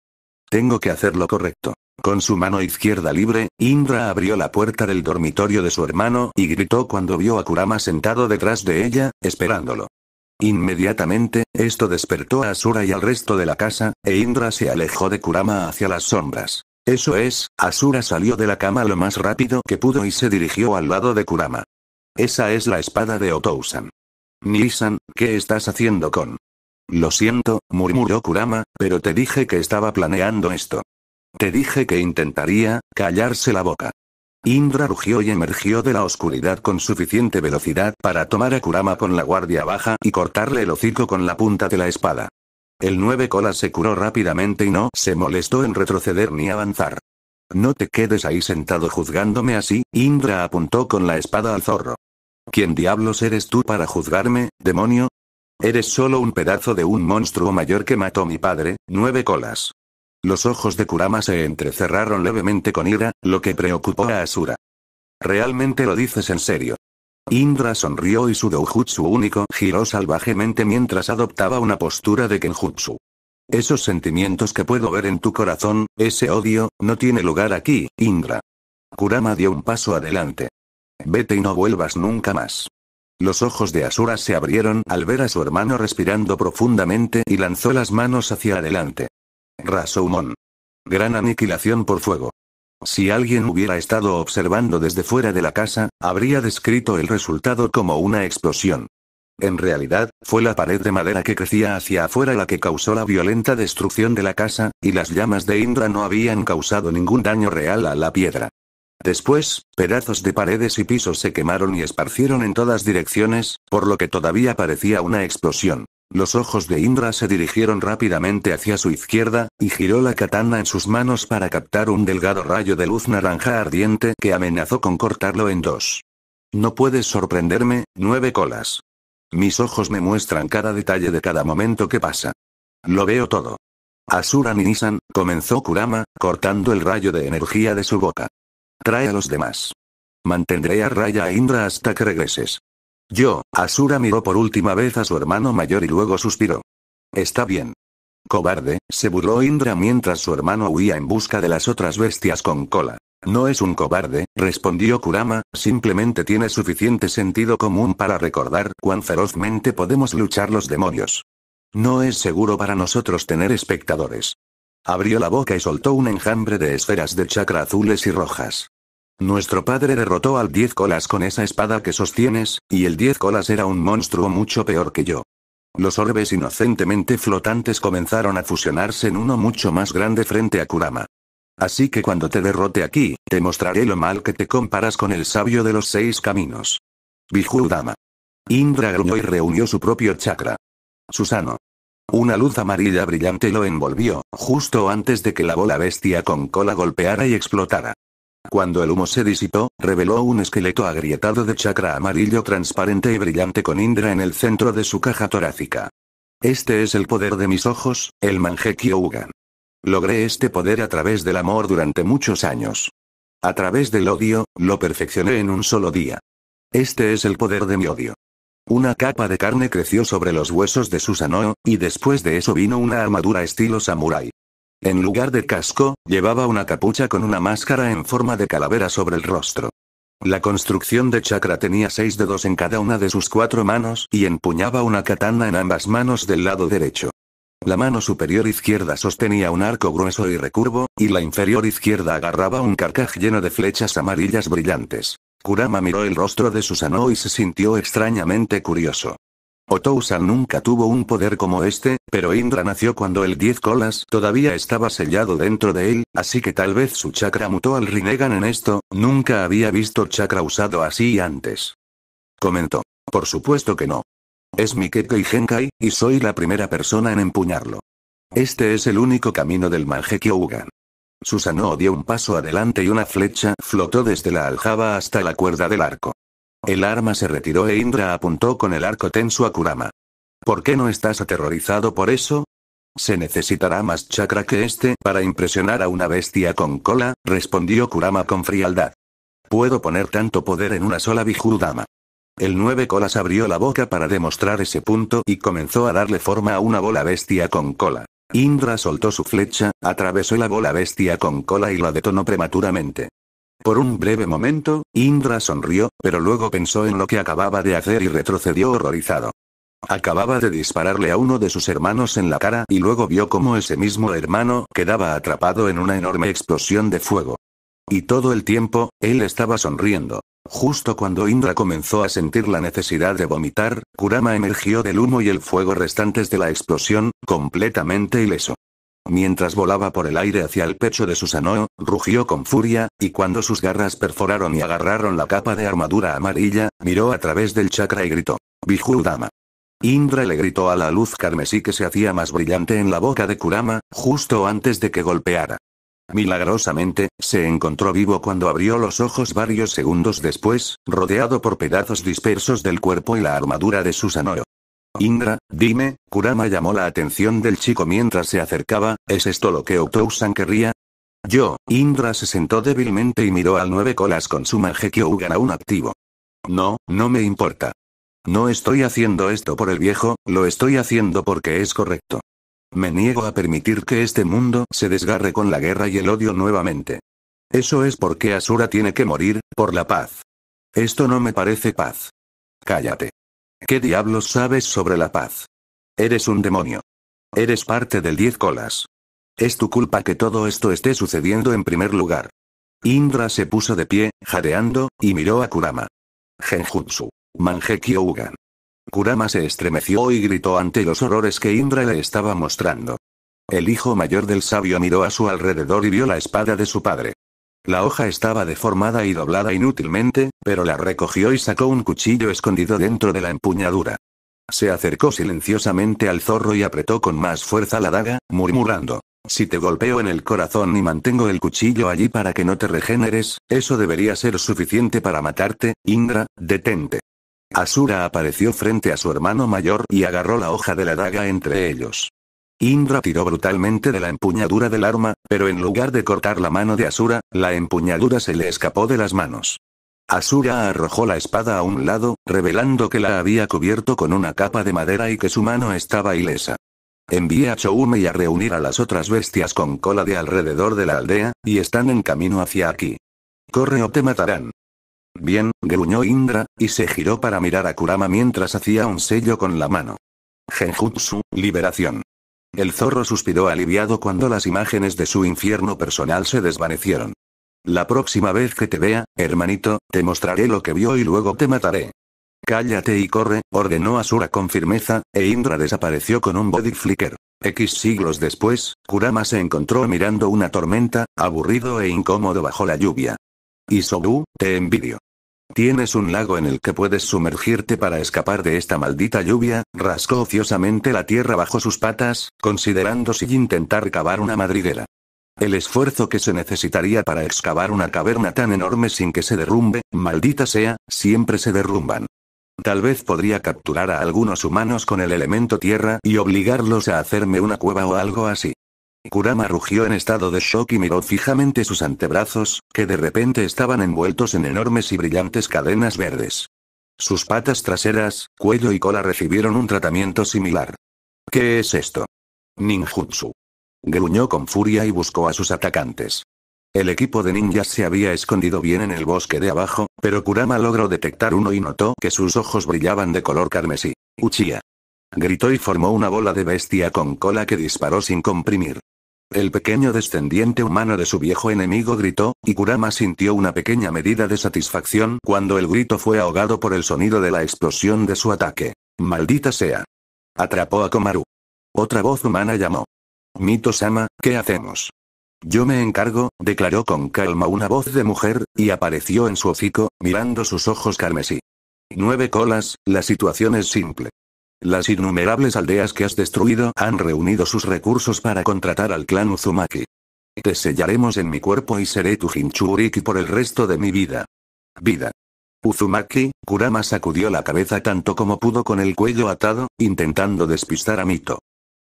Tengo que hacer lo correcto. Con su mano izquierda libre, Indra abrió la puerta del dormitorio de su hermano y gritó cuando vio a Kurama sentado detrás de ella, esperándolo. Inmediatamente, esto despertó a Asura y al resto de la casa, e Indra se alejó de Kurama hacia las sombras. Eso es, Asura salió de la cama lo más rápido que pudo y se dirigió al lado de Kurama. Esa es la espada de Otousan. Niisan, ¿qué estás haciendo con...? Lo siento, murmuró Kurama, pero te dije que estaba planeando esto. Te dije que intentaría, callarse la boca. Indra rugió y emergió de la oscuridad con suficiente velocidad para tomar a Kurama con la guardia baja y cortarle el hocico con la punta de la espada. El nueve cola se curó rápidamente y no se molestó en retroceder ni avanzar. No te quedes ahí sentado juzgándome así, Indra apuntó con la espada al zorro. ¿Quién diablos eres tú para juzgarme, demonio? Eres solo un pedazo de un monstruo mayor que mató mi padre, nueve colas. Los ojos de Kurama se entrecerraron levemente con ira, lo que preocupó a Asura. ¿Realmente lo dices en serio? Indra sonrió y su doujutsu único giró salvajemente mientras adoptaba una postura de kenjutsu. Esos sentimientos que puedo ver en tu corazón, ese odio, no tiene lugar aquí, Indra. Kurama dio un paso adelante. Vete y no vuelvas nunca más. Los ojos de Asura se abrieron al ver a su hermano respirando profundamente y lanzó las manos hacia adelante. Rasoumon. Gran aniquilación por fuego. Si alguien hubiera estado observando desde fuera de la casa, habría descrito el resultado como una explosión. En realidad, fue la pared de madera que crecía hacia afuera la que causó la violenta destrucción de la casa, y las llamas de Indra no habían causado ningún daño real a la piedra. Después, pedazos de paredes y pisos se quemaron y esparcieron en todas direcciones, por lo que todavía parecía una explosión. Los ojos de Indra se dirigieron rápidamente hacia su izquierda, y giró la katana en sus manos para captar un delgado rayo de luz naranja ardiente que amenazó con cortarlo en dos. No puedes sorprenderme, nueve colas. Mis ojos me muestran cada detalle de cada momento que pasa. Lo veo todo. Asura Ninisan, comenzó Kurama, cortando el rayo de energía de su boca. Trae a los demás. Mantendré a raya a e Indra hasta que regreses. Yo, Asura miró por última vez a su hermano mayor y luego suspiró. Está bien. Cobarde, se burló Indra mientras su hermano huía en busca de las otras bestias con cola. No es un cobarde, respondió Kurama, simplemente tiene suficiente sentido común para recordar cuán ferozmente podemos luchar los demonios. No es seguro para nosotros tener espectadores. Abrió la boca y soltó un enjambre de esferas de chakra azules y rojas. Nuestro padre derrotó al diez colas con esa espada que sostienes, y el diez colas era un monstruo mucho peor que yo. Los orbes inocentemente flotantes comenzaron a fusionarse en uno mucho más grande frente a Kurama. Así que cuando te derrote aquí, te mostraré lo mal que te comparas con el sabio de los seis caminos. Bijudama. Indra gruñó y reunió su propio chakra. Susano. Una luz amarilla brillante lo envolvió, justo antes de que la bola bestia con cola golpeara y explotara. Cuando el humo se disipó, reveló un esqueleto agrietado de chakra amarillo transparente y brillante con Indra en el centro de su caja torácica. Este es el poder de mis ojos, el Mangekyo Ugan. Logré este poder a través del amor durante muchos años. A través del odio, lo perfeccioné en un solo día. Este es el poder de mi odio. Una capa de carne creció sobre los huesos de Susanoo, y después de eso vino una armadura estilo samurái. En lugar de casco, llevaba una capucha con una máscara en forma de calavera sobre el rostro. La construcción de chakra tenía seis dedos en cada una de sus cuatro manos y empuñaba una katana en ambas manos del lado derecho. La mano superior izquierda sostenía un arco grueso y recurvo, y la inferior izquierda agarraba un carcaj lleno de flechas amarillas brillantes. Kurama miró el rostro de Susanoo y se sintió extrañamente curioso. Otousan nunca tuvo un poder como este, pero Indra nació cuando el 10 Colas todavía estaba sellado dentro de él, así que tal vez su chakra mutó al Rinnegan en esto, nunca había visto chakra usado así antes. Comentó. Por supuesto que no. Es mi y Genkai, y soy la primera persona en empuñarlo. Este es el único camino del Mangekyougan. Susano dio un paso adelante y una flecha flotó desde la aljaba hasta la cuerda del arco. El arma se retiró e Indra apuntó con el arco tenso a Kurama. ¿Por qué no estás aterrorizado por eso? Se necesitará más chakra que este para impresionar a una bestia con cola, respondió Kurama con frialdad. Puedo poner tanto poder en una sola Bijurudama. El nueve colas abrió la boca para demostrar ese punto y comenzó a darle forma a una bola bestia con cola. Indra soltó su flecha, atravesó la bola bestia con cola y la detonó prematuramente. Por un breve momento, Indra sonrió, pero luego pensó en lo que acababa de hacer y retrocedió horrorizado. Acababa de dispararle a uno de sus hermanos en la cara y luego vio cómo ese mismo hermano quedaba atrapado en una enorme explosión de fuego. Y todo el tiempo, él estaba sonriendo. Justo cuando Indra comenzó a sentir la necesidad de vomitar, Kurama emergió del humo y el fuego restantes de la explosión, completamente ileso. Mientras volaba por el aire hacia el pecho de Susanoo, rugió con furia, y cuando sus garras perforaron y agarraron la capa de armadura amarilla, miró a través del chakra y gritó. Biju Indra le gritó a la luz carmesí que se hacía más brillante en la boca de Kurama, justo antes de que golpeara. Milagrosamente, se encontró vivo cuando abrió los ojos varios segundos después, rodeado por pedazos dispersos del cuerpo y la armadura de Susanoo. Indra, dime, Kurama llamó la atención del chico mientras se acercaba, ¿es esto lo que Oktou-san querría? Yo, Indra se sentó débilmente y miró al nueve colas con su a aún activo. No, no me importa. No estoy haciendo esto por el viejo, lo estoy haciendo porque es correcto. Me niego a permitir que este mundo se desgarre con la guerra y el odio nuevamente. Eso es porque Asura tiene que morir, por la paz. Esto no me parece paz. Cállate. ¿Qué diablos sabes sobre la paz? Eres un demonio. Eres parte del Diez Colas. Es tu culpa que todo esto esté sucediendo en primer lugar. Indra se puso de pie, jadeando, y miró a Kurama. Genjutsu. Mangekyo Kurama se estremeció y gritó ante los horrores que Indra le estaba mostrando. El hijo mayor del sabio miró a su alrededor y vio la espada de su padre. La hoja estaba deformada y doblada inútilmente, pero la recogió y sacó un cuchillo escondido dentro de la empuñadura. Se acercó silenciosamente al zorro y apretó con más fuerza la daga, murmurando. Si te golpeo en el corazón y mantengo el cuchillo allí para que no te regeneres, eso debería ser suficiente para matarte, Indra, detente. Asura apareció frente a su hermano mayor y agarró la hoja de la daga entre ellos. Indra tiró brutalmente de la empuñadura del arma, pero en lugar de cortar la mano de Asura, la empuñadura se le escapó de las manos. Asura arrojó la espada a un lado, revelando que la había cubierto con una capa de madera y que su mano estaba ilesa. Envía a Choume a reunir a las otras bestias con cola de alrededor de la aldea, y están en camino hacia aquí. Corre o te matarán. Bien, gruñó Indra, y se giró para mirar a Kurama mientras hacía un sello con la mano. Genjutsu, liberación. El zorro suspiró aliviado cuando las imágenes de su infierno personal se desvanecieron. La próxima vez que te vea, hermanito, te mostraré lo que vio y luego te mataré. Cállate y corre, ordenó Asura con firmeza, e Indra desapareció con un body flicker. X siglos después, Kurama se encontró mirando una tormenta, aburrido e incómodo bajo la lluvia. Isobu, te envidio. Tienes un lago en el que puedes sumergirte para escapar de esta maldita lluvia, rascó ociosamente la tierra bajo sus patas, considerando si intentar cavar una madriguera. El esfuerzo que se necesitaría para excavar una caverna tan enorme sin que se derrumbe, maldita sea, siempre se derrumban. Tal vez podría capturar a algunos humanos con el elemento tierra y obligarlos a hacerme una cueva o algo así. Kurama rugió en estado de shock y miró fijamente sus antebrazos, que de repente estaban envueltos en enormes y brillantes cadenas verdes. Sus patas traseras, cuello y cola recibieron un tratamiento similar. ¿Qué es esto? Ninjutsu. Gruñó con furia y buscó a sus atacantes. El equipo de ninjas se había escondido bien en el bosque de abajo, pero Kurama logró detectar uno y notó que sus ojos brillaban de color carmesí. Uchiha. Gritó y formó una bola de bestia con cola que disparó sin comprimir. El pequeño descendiente humano de su viejo enemigo gritó, y Kurama sintió una pequeña medida de satisfacción cuando el grito fue ahogado por el sonido de la explosión de su ataque. Maldita sea. Atrapó a Komaru. Otra voz humana llamó. Mito-sama, ¿qué hacemos? Yo me encargo, declaró con calma una voz de mujer, y apareció en su hocico, mirando sus ojos carmesí. Nueve colas, la situación es simple. Las innumerables aldeas que has destruido han reunido sus recursos para contratar al clan Uzumaki. Te sellaremos en mi cuerpo y seré tu Hinchuriki por el resto de mi vida. Vida. Uzumaki, Kurama sacudió la cabeza tanto como pudo con el cuello atado, intentando despistar a Mito.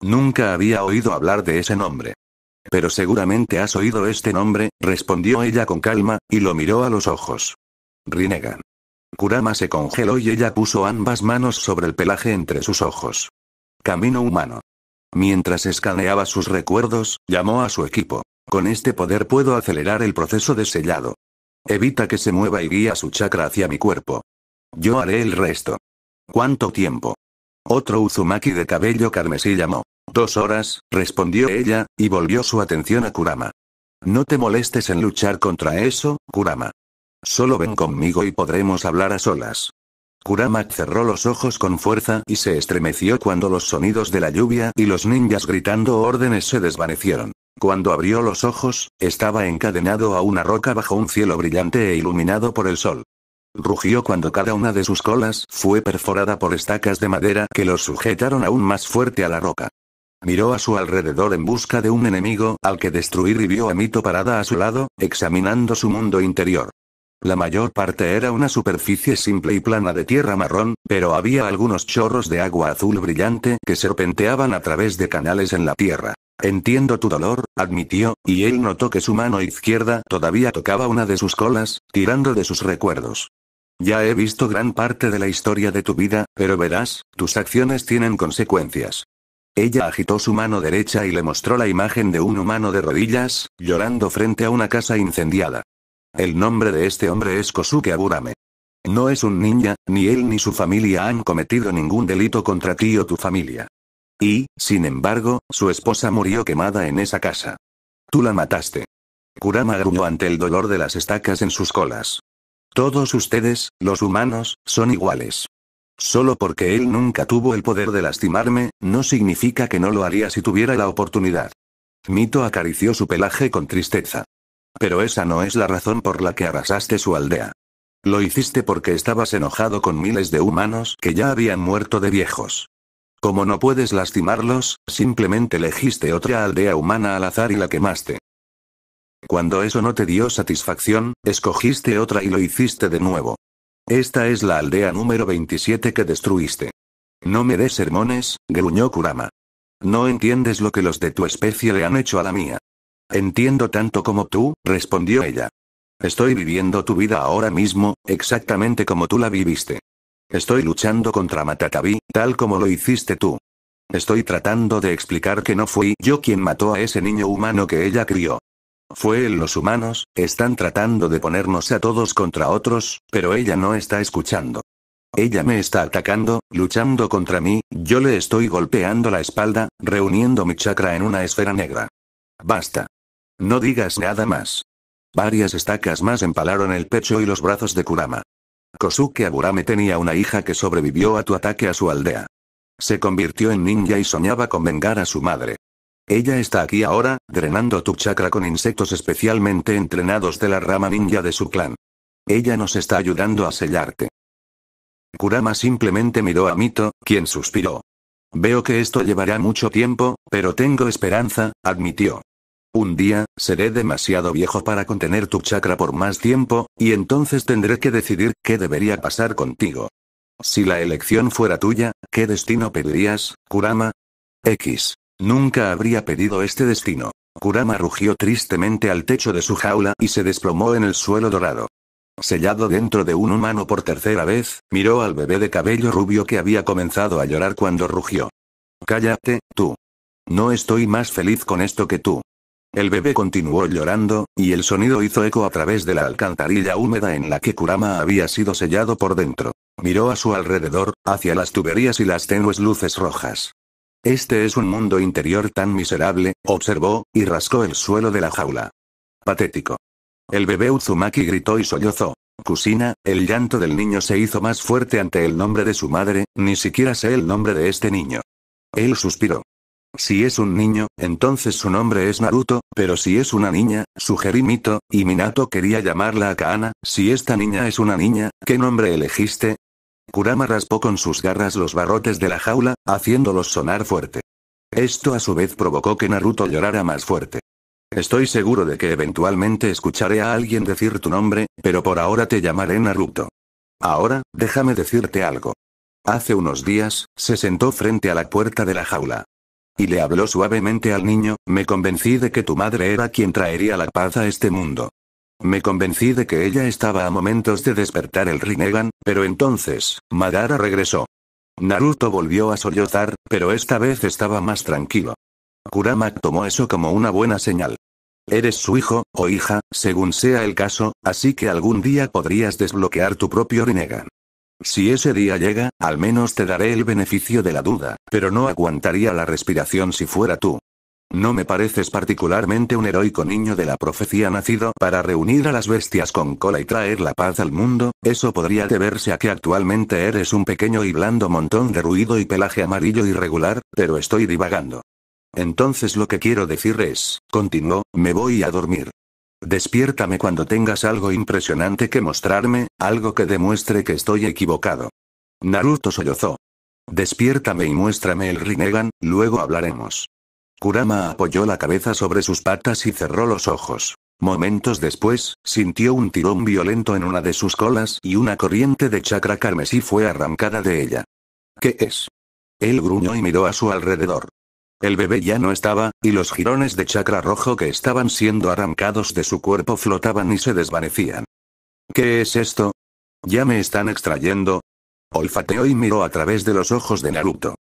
Nunca había oído hablar de ese nombre. Pero seguramente has oído este nombre, respondió ella con calma, y lo miró a los ojos. Rinnegan. Kurama se congeló y ella puso ambas manos sobre el pelaje entre sus ojos. Camino humano. Mientras escaneaba sus recuerdos, llamó a su equipo. Con este poder puedo acelerar el proceso de sellado. Evita que se mueva y guía su chakra hacia mi cuerpo. Yo haré el resto. ¿Cuánto tiempo? Otro Uzumaki de cabello carmesí llamó. Dos horas, respondió ella, y volvió su atención a Kurama. No te molestes en luchar contra eso, Kurama. Solo ven conmigo y podremos hablar a solas. Kurama cerró los ojos con fuerza y se estremeció cuando los sonidos de la lluvia y los ninjas gritando órdenes se desvanecieron. Cuando abrió los ojos, estaba encadenado a una roca bajo un cielo brillante e iluminado por el sol. Rugió cuando cada una de sus colas fue perforada por estacas de madera que los sujetaron aún más fuerte a la roca. Miró a su alrededor en busca de un enemigo al que destruir y vio a Mito parada a su lado, examinando su mundo interior. La mayor parte era una superficie simple y plana de tierra marrón, pero había algunos chorros de agua azul brillante que serpenteaban a través de canales en la tierra. Entiendo tu dolor, admitió, y él notó que su mano izquierda todavía tocaba una de sus colas, tirando de sus recuerdos. Ya he visto gran parte de la historia de tu vida, pero verás, tus acciones tienen consecuencias. Ella agitó su mano derecha y le mostró la imagen de un humano de rodillas, llorando frente a una casa incendiada. El nombre de este hombre es Kosuke Aburame. No es un ninja, ni él ni su familia han cometido ningún delito contra ti o tu familia. Y, sin embargo, su esposa murió quemada en esa casa. Tú la mataste. Kurama gruñó ante el dolor de las estacas en sus colas. Todos ustedes, los humanos, son iguales. Solo porque él nunca tuvo el poder de lastimarme, no significa que no lo haría si tuviera la oportunidad. Mito acarició su pelaje con tristeza. Pero esa no es la razón por la que arrasaste su aldea. Lo hiciste porque estabas enojado con miles de humanos que ya habían muerto de viejos. Como no puedes lastimarlos, simplemente elegiste otra aldea humana al azar y la quemaste. Cuando eso no te dio satisfacción, escogiste otra y lo hiciste de nuevo. Esta es la aldea número 27 que destruiste. No me des sermones, gruñó Kurama. No entiendes lo que los de tu especie le han hecho a la mía. Entiendo tanto como tú, respondió ella. Estoy viviendo tu vida ahora mismo, exactamente como tú la viviste. Estoy luchando contra Matatabi, tal como lo hiciste tú. Estoy tratando de explicar que no fui yo quien mató a ese niño humano que ella crió. Fue él los humanos, están tratando de ponernos a todos contra otros, pero ella no está escuchando. Ella me está atacando, luchando contra mí, yo le estoy golpeando la espalda, reuniendo mi chakra en una esfera negra. Basta. No digas nada más. Varias estacas más empalaron el pecho y los brazos de Kurama. Kosuke Aburame tenía una hija que sobrevivió a tu ataque a su aldea. Se convirtió en ninja y soñaba con vengar a su madre. Ella está aquí ahora, drenando tu chakra con insectos especialmente entrenados de la rama ninja de su clan. Ella nos está ayudando a sellarte. Kurama simplemente miró a Mito, quien suspiró. Veo que esto llevará mucho tiempo, pero tengo esperanza, admitió. Un día, seré demasiado viejo para contener tu chakra por más tiempo, y entonces tendré que decidir qué debería pasar contigo. Si la elección fuera tuya, ¿qué destino pedirías, Kurama? X. Nunca habría pedido este destino. Kurama rugió tristemente al techo de su jaula y se desplomó en el suelo dorado. Sellado dentro de un humano por tercera vez, miró al bebé de cabello rubio que había comenzado a llorar cuando rugió. Cállate, tú. No estoy más feliz con esto que tú. El bebé continuó llorando, y el sonido hizo eco a través de la alcantarilla húmeda en la que Kurama había sido sellado por dentro. Miró a su alrededor, hacia las tuberías y las tenues luces rojas. Este es un mundo interior tan miserable, observó, y rascó el suelo de la jaula. Patético. El bebé Uzumaki gritó y sollozó. Kusina, el llanto del niño se hizo más fuerte ante el nombre de su madre, ni siquiera sé el nombre de este niño. Él suspiró. Si es un niño, entonces su nombre es Naruto, pero si es una niña, sugerí Mito, y Minato quería llamarla Akaana, si esta niña es una niña, ¿qué nombre elegiste? Kurama raspó con sus garras los barrotes de la jaula, haciéndolos sonar fuerte. Esto a su vez provocó que Naruto llorara más fuerte. Estoy seguro de que eventualmente escucharé a alguien decir tu nombre, pero por ahora te llamaré Naruto. Ahora, déjame decirte algo. Hace unos días, se sentó frente a la puerta de la jaula. Y le habló suavemente al niño, me convencí de que tu madre era quien traería la paz a este mundo. Me convencí de que ella estaba a momentos de despertar el Rinnegan, pero entonces, Madara regresó. Naruto volvió a sollozar, pero esta vez estaba más tranquilo. Kurama tomó eso como una buena señal. Eres su hijo, o hija, según sea el caso, así que algún día podrías desbloquear tu propio Rinnegan. Si ese día llega, al menos te daré el beneficio de la duda, pero no aguantaría la respiración si fuera tú. No me pareces particularmente un heroico niño de la profecía nacido para reunir a las bestias con cola y traer la paz al mundo, eso podría deberse a que actualmente eres un pequeño y blando montón de ruido y pelaje amarillo irregular, pero estoy divagando. Entonces lo que quiero decir es, continuó, me voy a dormir. Despiértame cuando tengas algo impresionante que mostrarme, algo que demuestre que estoy equivocado. Naruto sollozó. Despiértame y muéstrame el Rinnegan, luego hablaremos. Kurama apoyó la cabeza sobre sus patas y cerró los ojos. Momentos después, sintió un tirón violento en una de sus colas y una corriente de chakra carmesí fue arrancada de ella. ¿Qué es? Él gruñó y miró a su alrededor. El bebé ya no estaba, y los jirones de chakra rojo que estaban siendo arrancados de su cuerpo flotaban y se desvanecían. ¿Qué es esto? ¿Ya me están extrayendo? Olfateó y miró a través de los ojos de Naruto.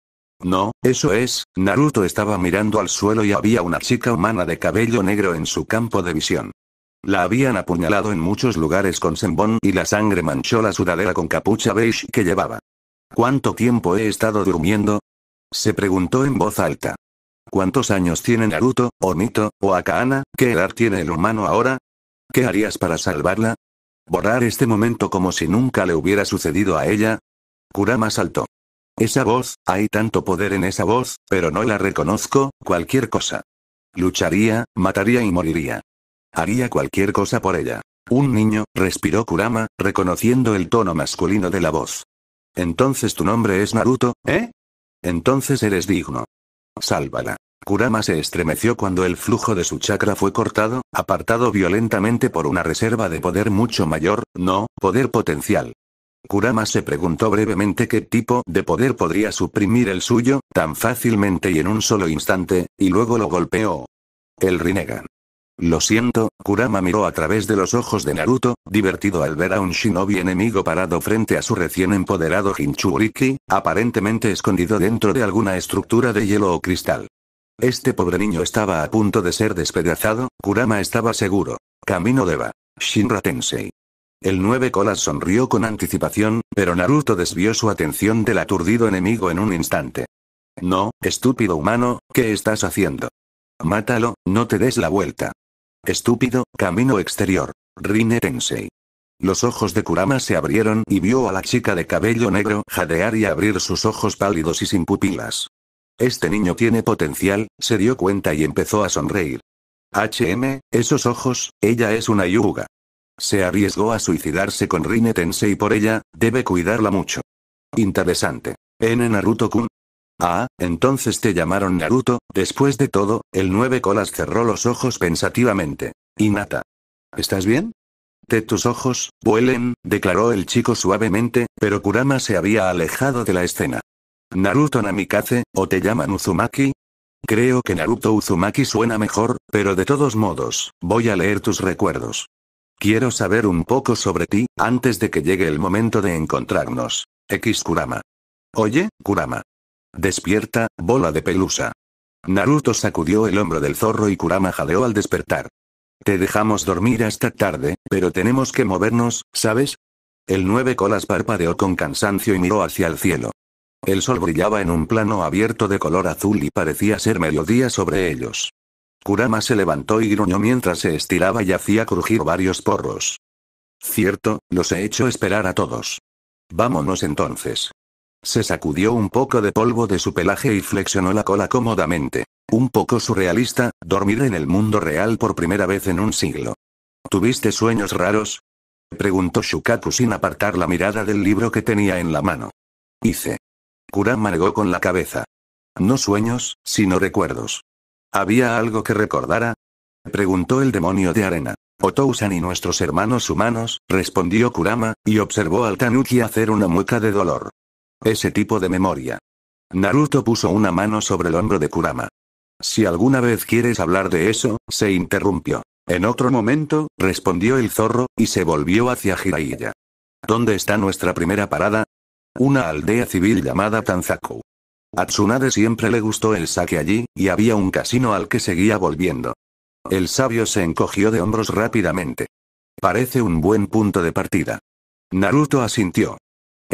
No, eso es, Naruto estaba mirando al suelo y había una chica humana de cabello negro en su campo de visión. La habían apuñalado en muchos lugares con sembón y la sangre manchó la sudadera con capucha beige que llevaba. ¿Cuánto tiempo he estado durmiendo? Se preguntó en voz alta. ¿Cuántos años tiene Naruto, o Nito, o Akaana? ¿Qué edad tiene el humano ahora? ¿Qué harías para salvarla? ¿Borrar este momento como si nunca le hubiera sucedido a ella? Kurama saltó. Esa voz, hay tanto poder en esa voz, pero no la reconozco, cualquier cosa. Lucharía, mataría y moriría. Haría cualquier cosa por ella. Un niño, respiró Kurama, reconociendo el tono masculino de la voz. Entonces tu nombre es Naruto, ¿eh? Entonces eres digno. Sálvala. Kurama se estremeció cuando el flujo de su chakra fue cortado, apartado violentamente por una reserva de poder mucho mayor, no, poder potencial. Kurama se preguntó brevemente qué tipo de poder podría suprimir el suyo, tan fácilmente y en un solo instante, y luego lo golpeó. El Rinnegan. Lo siento, Kurama miró a través de los ojos de Naruto, divertido al ver a un shinobi enemigo parado frente a su recién empoderado Hinchuriki, aparentemente escondido dentro de alguna estructura de hielo o cristal. Este pobre niño estaba a punto de ser despedazado, Kurama estaba seguro. Camino deba. Shinra Tensei. El nueve colas sonrió con anticipación, pero Naruto desvió su atención del aturdido enemigo en un instante. No, estúpido humano, ¿qué estás haciendo? Mátalo, no te des la vuelta. Estúpido, camino exterior. Rine Tensei. Los ojos de Kurama se abrieron y vio a la chica de cabello negro jadear y abrir sus ojos pálidos y sin pupilas. Este niño tiene potencial, se dio cuenta y empezó a sonreír. HM, esos ojos, ella es una yuga. Se arriesgó a suicidarse con Rine Tensei por ella, debe cuidarla mucho. Interesante. N. Naruto-kun, Ah, entonces te llamaron Naruto, después de todo, el nueve colas cerró los ojos pensativamente. Inata. ¿Estás bien? De tus ojos, vuelen, declaró el chico suavemente, pero Kurama se había alejado de la escena. Naruto Namikaze, o te llaman Uzumaki, Creo que Naruto Uzumaki suena mejor, pero de todos modos, voy a leer tus recuerdos. Quiero saber un poco sobre ti, antes de que llegue el momento de encontrarnos. X Kurama. Oye, Kurama. Despierta, bola de pelusa. Naruto sacudió el hombro del zorro y Kurama jadeó al despertar. Te dejamos dormir hasta tarde, pero tenemos que movernos, ¿sabes? El nueve colas parpadeó con cansancio y miró hacia el cielo. El sol brillaba en un plano abierto de color azul y parecía ser mediodía sobre ellos. Kurama se levantó y gruñó mientras se estiraba y hacía crujir varios porros. Cierto, los he hecho esperar a todos. Vámonos entonces. Se sacudió un poco de polvo de su pelaje y flexionó la cola cómodamente. Un poco surrealista, dormir en el mundo real por primera vez en un siglo. ¿Tuviste sueños raros? Preguntó Shukaku sin apartar la mirada del libro que tenía en la mano. Hice. Kurama negó con la cabeza. No sueños, sino recuerdos. ¿Había algo que recordara? Preguntó el demonio de arena. Otousan y nuestros hermanos humanos, respondió Kurama, y observó al Tanuki hacer una mueca de dolor. Ese tipo de memoria. Naruto puso una mano sobre el hombro de Kurama. Si alguna vez quieres hablar de eso, se interrumpió. En otro momento, respondió el zorro, y se volvió hacia Jiraiya. ¿Dónde está nuestra primera parada? Una aldea civil llamada Tanzaku. A Tsunade siempre le gustó el saque allí, y había un casino al que seguía volviendo. El sabio se encogió de hombros rápidamente. Parece un buen punto de partida. Naruto asintió.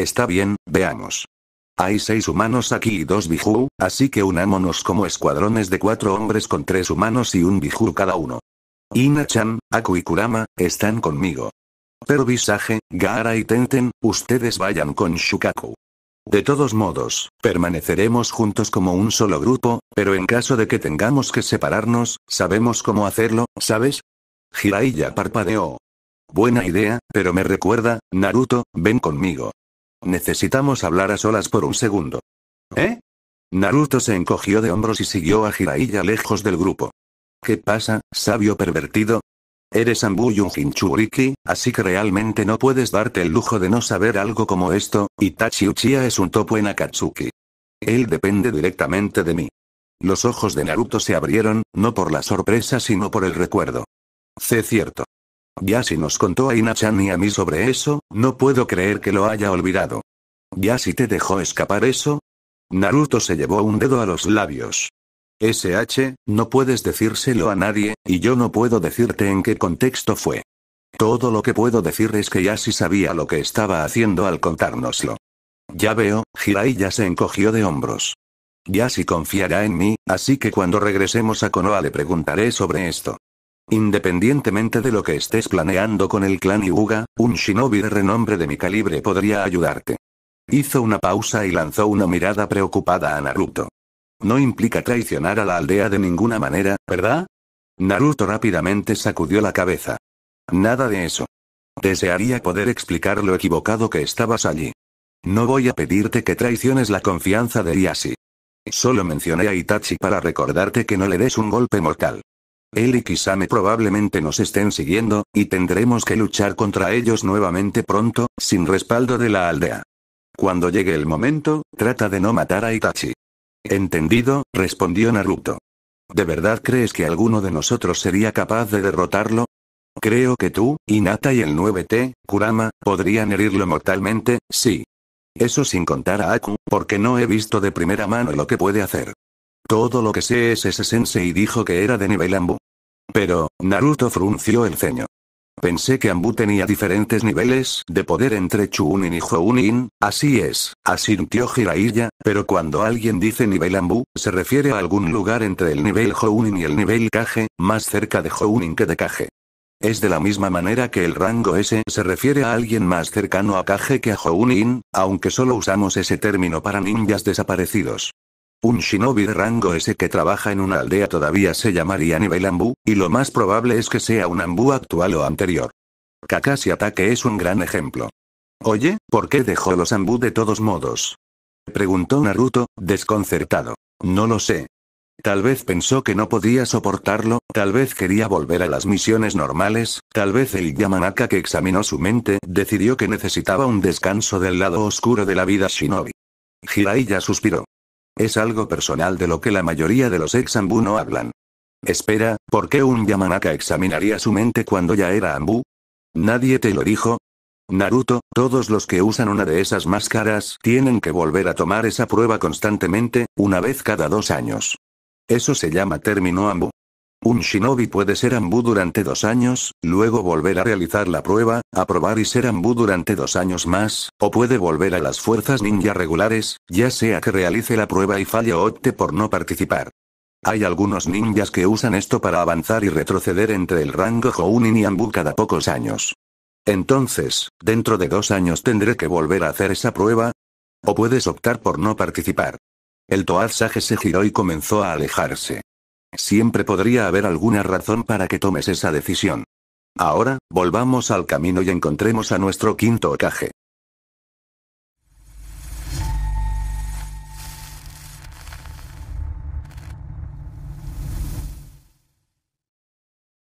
Está bien, veamos. Hay seis humanos aquí y dos Biju, así que unámonos como escuadrones de cuatro hombres con tres humanos y un Biju cada uno. Ina-chan, Aku y Kurama, están conmigo. Pero Visage, Gaara y Tenten, ustedes vayan con Shukaku. De todos modos, permaneceremos juntos como un solo grupo, pero en caso de que tengamos que separarnos, sabemos cómo hacerlo, ¿sabes? Jiraiya parpadeó. Buena idea, pero me recuerda, Naruto, ven conmigo. Necesitamos hablar a solas por un segundo. ¿Eh? Naruto se encogió de hombros y siguió a Jiraiya lejos del grupo. ¿Qué pasa, sabio pervertido? Eres Ambuyu y un Hinchuriki, así que realmente no puedes darte el lujo de no saber algo como esto, Tachi Uchiha es un topo en Akatsuki. Él depende directamente de mí. Los ojos de Naruto se abrieron, no por la sorpresa sino por el recuerdo. C cierto. Yasi nos contó a Inachan y a mí sobre eso, no puedo creer que lo haya olvidado. ¿Yasi te dejó escapar eso? Naruto se llevó un dedo a los labios. SH, no puedes decírselo a nadie, y yo no puedo decirte en qué contexto fue. Todo lo que puedo decir es que Yasi sabía lo que estaba haciendo al contárnoslo. Ya veo, Hirai ya se encogió de hombros. Yasi confiará en mí, así que cuando regresemos a Konoha le preguntaré sobre esto. Independientemente de lo que estés planeando con el clan Yuga, un shinobi de renombre de mi calibre podría ayudarte. Hizo una pausa y lanzó una mirada preocupada a Naruto. No implica traicionar a la aldea de ninguna manera, ¿verdad? Naruto rápidamente sacudió la cabeza. Nada de eso. Desearía poder explicar lo equivocado que estabas allí. No voy a pedirte que traiciones la confianza de Iashi. Solo mencioné a Itachi para recordarte que no le des un golpe mortal. Él y Kisame probablemente nos estén siguiendo, y tendremos que luchar contra ellos nuevamente pronto, sin respaldo de la aldea. Cuando llegue el momento, trata de no matar a Itachi. Entendido, respondió Naruto. ¿De verdad crees que alguno de nosotros sería capaz de derrotarlo? Creo que tú, Inata y el 9T, Kurama, podrían herirlo mortalmente, sí. Eso sin contar a Aku, porque no he visto de primera mano lo que puede hacer. Todo lo que sé es ese sensei dijo que era de nivel Ambu. Pero, Naruto frunció el ceño. Pensé que Ambu tenía diferentes niveles de poder entre Chunin y Jounin, así es, asintió Jiraiya, pero cuando alguien dice nivel Ambu, se refiere a algún lugar entre el nivel Jounin y el nivel Kage, más cerca de Jounin que de Kage. Es de la misma manera que el rango S se refiere a alguien más cercano a Kage que a Jounin, aunque solo usamos ese término para ninjas desaparecidos. Un shinobi de rango ese que trabaja en una aldea todavía se llamaría nivel Ambu, y lo más probable es que sea un Ambu actual o anterior. Kakashi Ataque es un gran ejemplo. Oye, ¿por qué dejó los Ambu de todos modos? Preguntó Naruto, desconcertado. No lo sé. Tal vez pensó que no podía soportarlo, tal vez quería volver a las misiones normales, tal vez el Yamanaka que examinó su mente decidió que necesitaba un descanso del lado oscuro de la vida shinobi. Jiraiya suspiró. Es algo personal de lo que la mayoría de los ex-Ambu no hablan. Espera, ¿por qué un Yamanaka examinaría su mente cuando ya era Ambu? ¿Nadie te lo dijo? Naruto, todos los que usan una de esas máscaras tienen que volver a tomar esa prueba constantemente, una vez cada dos años. Eso se llama término Ambu. Un shinobi puede ser ambu durante dos años, luego volver a realizar la prueba, aprobar y ser ambu durante dos años más, o puede volver a las fuerzas ninja regulares, ya sea que realice la prueba y falle o opte por no participar. Hay algunos ninjas que usan esto para avanzar y retroceder entre el rango Jounin y Ambu cada pocos años. Entonces, dentro de dos años tendré que volver a hacer esa prueba. O puedes optar por no participar. El Toad Sage se giró y comenzó a alejarse. Siempre podría haber alguna razón para que tomes esa decisión. Ahora, volvamos al camino y encontremos a nuestro quinto ocaje.